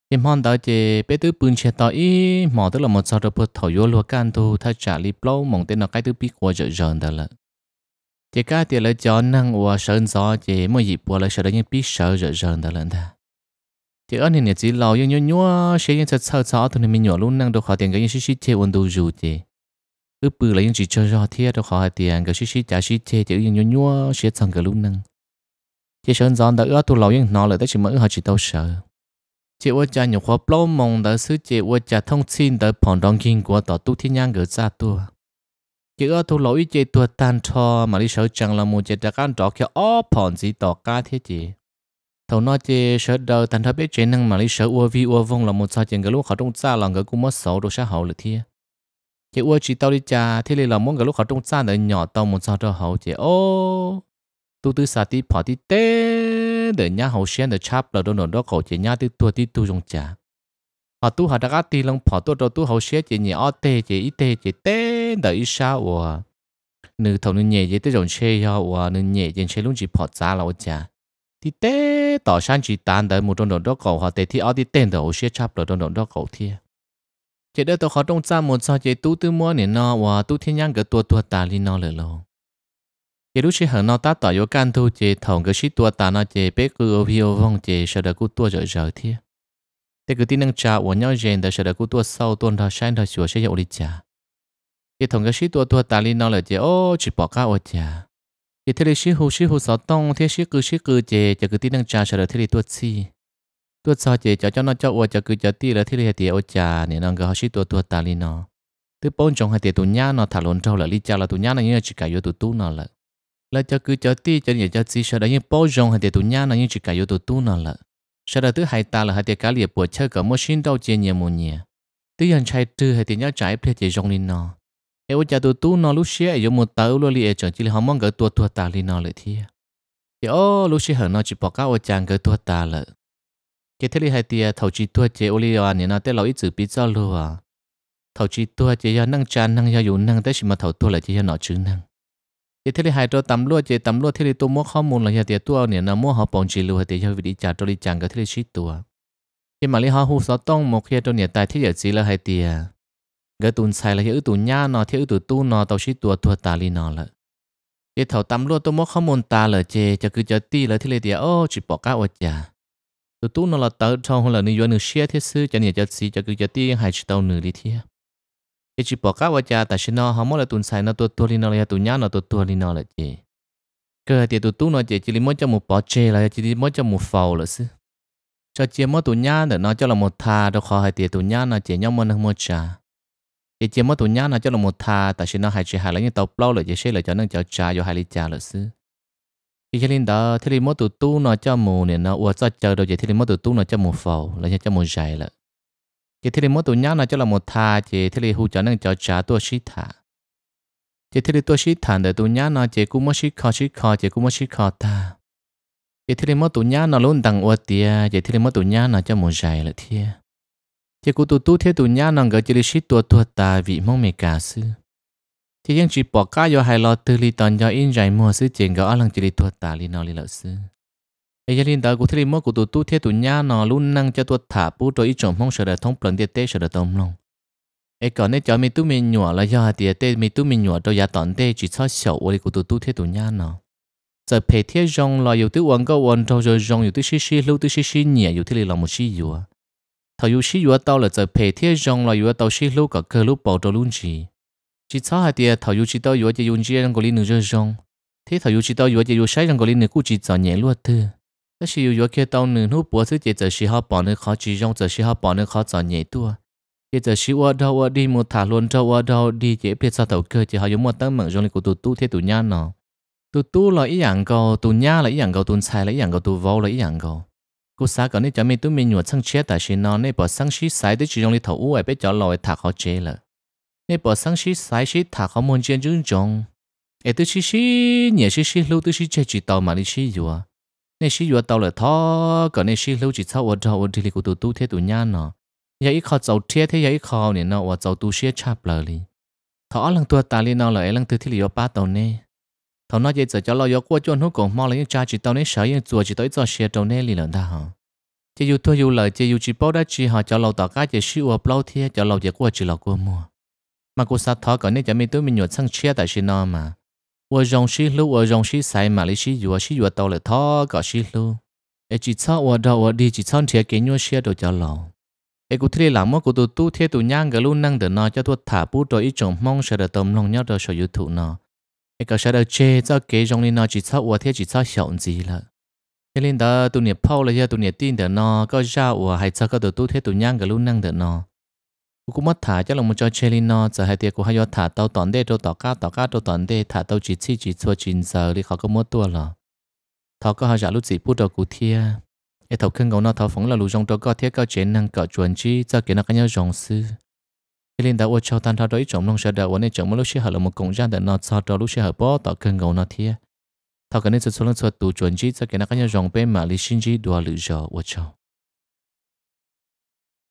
em hòn đó chế bé tu bún chế tỏ ý mỏ tức là một sao đồ bớt thầu vô lúa can tu thay trả li plau mong tên nó cái tu biết qua giờ giờ đó là chế cái thì là cho năng và sơn gió chế mỗi dịp qua là sợ đấy những biết sợ giờ giờ đó là ta thì anh nền chỉ lâu nhưng nhớ nhớ sẽ những chất sau sau thì mình nhỏ luôn năng đâu khó tiền cái những xí xí chơi ổn đâu dù thì ước bự là những chỉ cho ra thì đâu khó tiền cái xí xí trả xí chơi thì những nhớ nhớ sẽ chẳng cái luôn năng thì sơn giòn đã ước tụ lâu nhưng nó lại tới chỉ mới họ chỉ đâu sợ chị ước cha nhiều khó lâu mong đã xứ chị ước cha thông tin tới phòng đong kinh của tổ tu thiên nhang gửi ra tu, chỉ ở thủ lỗi chế tua tan cho mà đi sợ chẳng là một chế đặc ăn trọ kia ó phòn gì tỏ ca thế chị tàu nói chỉ sợ đầu thành thật biết chuyện năng mà lý sợ ua vi ua vong là một sao chuyện cái lúc họ trung xa là người cũng mất sổ đồ xã hậu lực thiê chỉ ua chỉ tao đi cha thế là muốn cái lúc họ trung xa để nhỏ tao một sao cho hậu chỉ ô tu tư sa ti bỏ ti tê để nhà hậu xem để chắp là đôi nổ đó khẩu chỉ nhà tí tua tí tu trong cha họ tu họ đã cắt ti lông bỏ tu đồ tu hậu xem chỉ nhẹ o tê chỉ ít tê chỉ tê để ít sao ua nữ thầu nữ nhẹ chỉ tới rồng xe hoa ua nữ nhẹ chỉ xe luôn chỉ bỏ giá là ua cha tí tê tỏ sáng chỉ tàn đời một trong đồng đó cầu họ để thi ở đi tên đầu sẽ chắp được trong đồng đó cầu thi chỉ đỡ tôi khó trong xa một sao chỉ tu tư mua nền nó và tu thiên nhang cái tua tua ta li nó lờ lò chỉ lúc chỉ hận nó ta tỏ yếu can thu chỉ thòng cái sĩ tua ta nó chỉ bé cứ ô phiêu vong chỉ sợ đỡ cú tua rồi rồi thi thế cứ tin năng cha và nhau gen đã sợ đỡ cú tua sau tuần thọ sáng thọ sửa sẽ hiệu đi cha chỉ thòng cái sĩ tua tua ta li nó lờ chỉ ô chỉ bỏ cá ô cha thì thế là sĩ hồ sĩ hồ sáu tông thế sĩ cứ sĩ cứ chè chả cứ tí năng trà sợ là thế là tuột chi tuột sao chè chả cho nó cho ô chả cứ chả tí là thế là thì ô trà nên nó gọi sĩ tuột tuột ta li nó từ bốn trong hai tiền tụ nhã nó thả lộn trâu là li cha là tụ nhã này như chỉ cả yếu tu tu nó là là chả cứ chả tí chả nhảy chả chi sợ là như bốn trong hai tiền tụ nhã này như chỉ cả yếu tu tu nó là sợ là thứ hai ta là hai tiền cá liệp bùa chơi cả mua sinh đâu chè nhiều mua nhiều thứ dân trai tư hai tiền nhá trái plei chè rong li nó เอวจะตัวตู้นอนลูเชียอยู่มุดเต้าลูลีเอจอนจิลิฮอมมองเกิดตัวตัวตาลีนอนเลยที่เดี๋ยวลูเชียเห็นนอนจิบอกก้าวจางเกิดตัวตาเลยเกทลีไฮเตียเท่าจีตัวเจโอลีอันเนี่ยนอนแต่เราอีจือปีเจ้าลัวเท่าจีตัวเจยานั่งจานนั่งยาอยู่นั่งแต่ชิมาเท่าตัวเลยเจยานอชื้นนั่งเกทลีไฮตัวตำลัวเจตำลัวเทลีตัวมั่วข้อมูลเลยเตียตัวเนี่ยนมั่วหอปองจีลัวเตียวิดิจาตัวลีจางเกิดเทลีชีตัวเจมาลีฮอหูสอต้องโมเคียตัวเนี่ยตายที่เดียจีแล้วไฮเตีย gỡ tùn sai là hiểu tù nha nó thiếu tù tu nó tàu sĩ tù thua ta li nó là cái thầu tâm luôn tôi mất không muốn ta là chê cho cứ cho ti là thế này thì ô chỉ bỏ cá ô chả tu tu nó là tớ trong hơn là nữ do nữ xe thế sư cho nhỉ cho xí cho cứ cho ti hay chỉ tàu nữ đi thiệt cái chỉ bỏ cá ô chả ta sao nó không muốn là tùn sai nó tu thua li nó là tù nha nó tu thua li nó là chê cơ thì tu tu nó chê chỉ li muốn cho một bỏ chê là chỉ li muốn cho một phàu là sư cho chia mất tù nha để nó cho là một thà đâu khó hay tiền tù nha nó chê nhau mà nó mua trà chỉ chỉ mất tụ nhá nó cho là một thà tại sao nó hay chỉ hay là những tàu plau là chỉ sẽ cho nó cho trà cho hay là trà là xứ thì cho nên đó thì lên tụ tu nó cho mù nè nó ủa cho chờ đâu chỉ thì lên tụ tu nó cho mù phầu là cho mù dày là chỉ thì lên tụ nhá nó cho là một thà chỉ thì lên hú cho nó cho trà tua thà chỉ thì lên tua thà để tụ nhá nó chỉ cũng mất xí khó xí khó chỉ cũng mất xí khó ta chỉ thì lên tụ nhá nó luôn đằng ủa tia chỉ thì lên tụ nhá nó cho mù dày là thiệt thì cụ tụ tu thiết tụ nhá nàng gỡ chỉ lý tua tua ta vị mong mẹ cả sư thì những chỉ bỏ cá yo hài lo tư lý tòn yo in giải mua sư chuyện gỡ lăng chỉ lý tua ta lý nó lý lợi sư ấy gia đình đó cụ thiết lý mua cụ tụ tu thiết tụ nhá nó luôn năng cho tua thả bù rồi ít trộm mong sợ đời thông plần tiệt tế sợ đời tông lòng ấy còn nếu cho mi tu mi nhọ là do tiệt tế mi tu mi nhọ đâu giá tòn tế chỉ cho sầu ô lý cụ tụ tu thiết tụ nhá nó giờ phê thiết rong lo yêu tư uống câu uống trâu rồi rong yêu tư xí xí lưu tư xí xí nhẹ yêu tư lý lòng một xí yêu thầy yêu sĩ vừa tao là giờ phe thiết rong là yêu tao sĩ lúc cả cơ lúc bảo đồ luôn gì chỉ sao hai tia thầu yêu chỉ tao yêu chỉ dùng chỉ rằng có lý nửa rong thế thầu yêu chỉ tao yêu chỉ yêu sai rằng có linh nữ cú chỉ giờ nhẹ luôn thứ tất sĩ yêu yêu kia tao nửa nút bữa thứ chỉ giờ sĩ họ bỏ nữ khó chỉ rong giờ sĩ họ bỏ nửa khó giờ nhẹ tua chỉ giờ sĩ qua đâu qua đi một thả luôn đâu qua đâu đi chỉ biết sao tàu cơ chỉ họ dùng một tăng mạng rong này của tụt tu thế tụi nha nó tụt tu là ý dạng cầu tụi nha là ý dạng cầu tụi sai là ý dạng cầu tụi vô là ý dạng cầu cú sáng còn nít cho mình tụi mình nhuộm sang chết, tại xin nó nên bỏ sang xí sai để chỉ dùng để thầu u ấy biết cho lòi thả khó chết rồi. nên bỏ sang xí sai xí thả khó muốn chiến chúng trong ấy tụi xí xí nhẹ xí xí lâu tụi xí chơi chỉ tàu mà đi xí dùa nên xí dùa tàu là thọ còn nên xí lâu chỉ sau ở đâu ở đi của tụi tụi thế tụi nhà nó giờ dạ ít khó giàu thiệt thế giờ dạ ít khó nên nó ở giàu tụi xí chạp lợ đi thọ lăng tua ta lên nó là ấy lăng tụi thì liệu ba tàu nè thằng nó dễ cho lo yo qua chôn hú cũng mong là những cha chỉ tao nên sợ những chùa chỉ tới cho xe trâu nên lì lần ta hả chỉ dù thôi dù lời chỉ dù chỉ bao đã chỉ họ cho lâu tỏ cái chỉ siêu ở lâu thiê cho lâu dễ qua chỉ lâu qua mua mà cô sát thọ còn nên cho mình tôi mình nhuận sang chia tại xin nó mà ở rong xí lú ở rong xí sai mà lấy xí dù xí dù tao lại thọ có xí lú, ấy chỉ sao ở đâu ở đi chỉ sao thiê cái nhau xe đồ cho lâu ấy cụ thiê làm mà cụ tu tu thiê tu nhang cái luôn năng được nó cho tôi thả bút rồi ít chồng mong sẽ được tâm lòng nhớ được sự hữu thụ nó 一个小到车早给让你那几车我贴几车想子了。一领导多年跑了些多年定的呢，个下我还差个多多贴多样个路弄的呢。我估摸他家龙么叫车里呢，就还贴个还要他到短的到到家到家到短的，他到几次几错几次你考个么多了。他个还下路子不到古贴，一头坑狗那头缝了路上到个贴个钱能个转机，再给那个要融资。ilin da wo chau tan tha doi chom long sha da wane chom lo shi ha lo mo kong jan da na sa to lu shi ha po ta kan gong na thia ta kan ne chu chu long chu tu chuan ji cha ke na kan ya jong pe ma li shin ji dua lu jo wo chau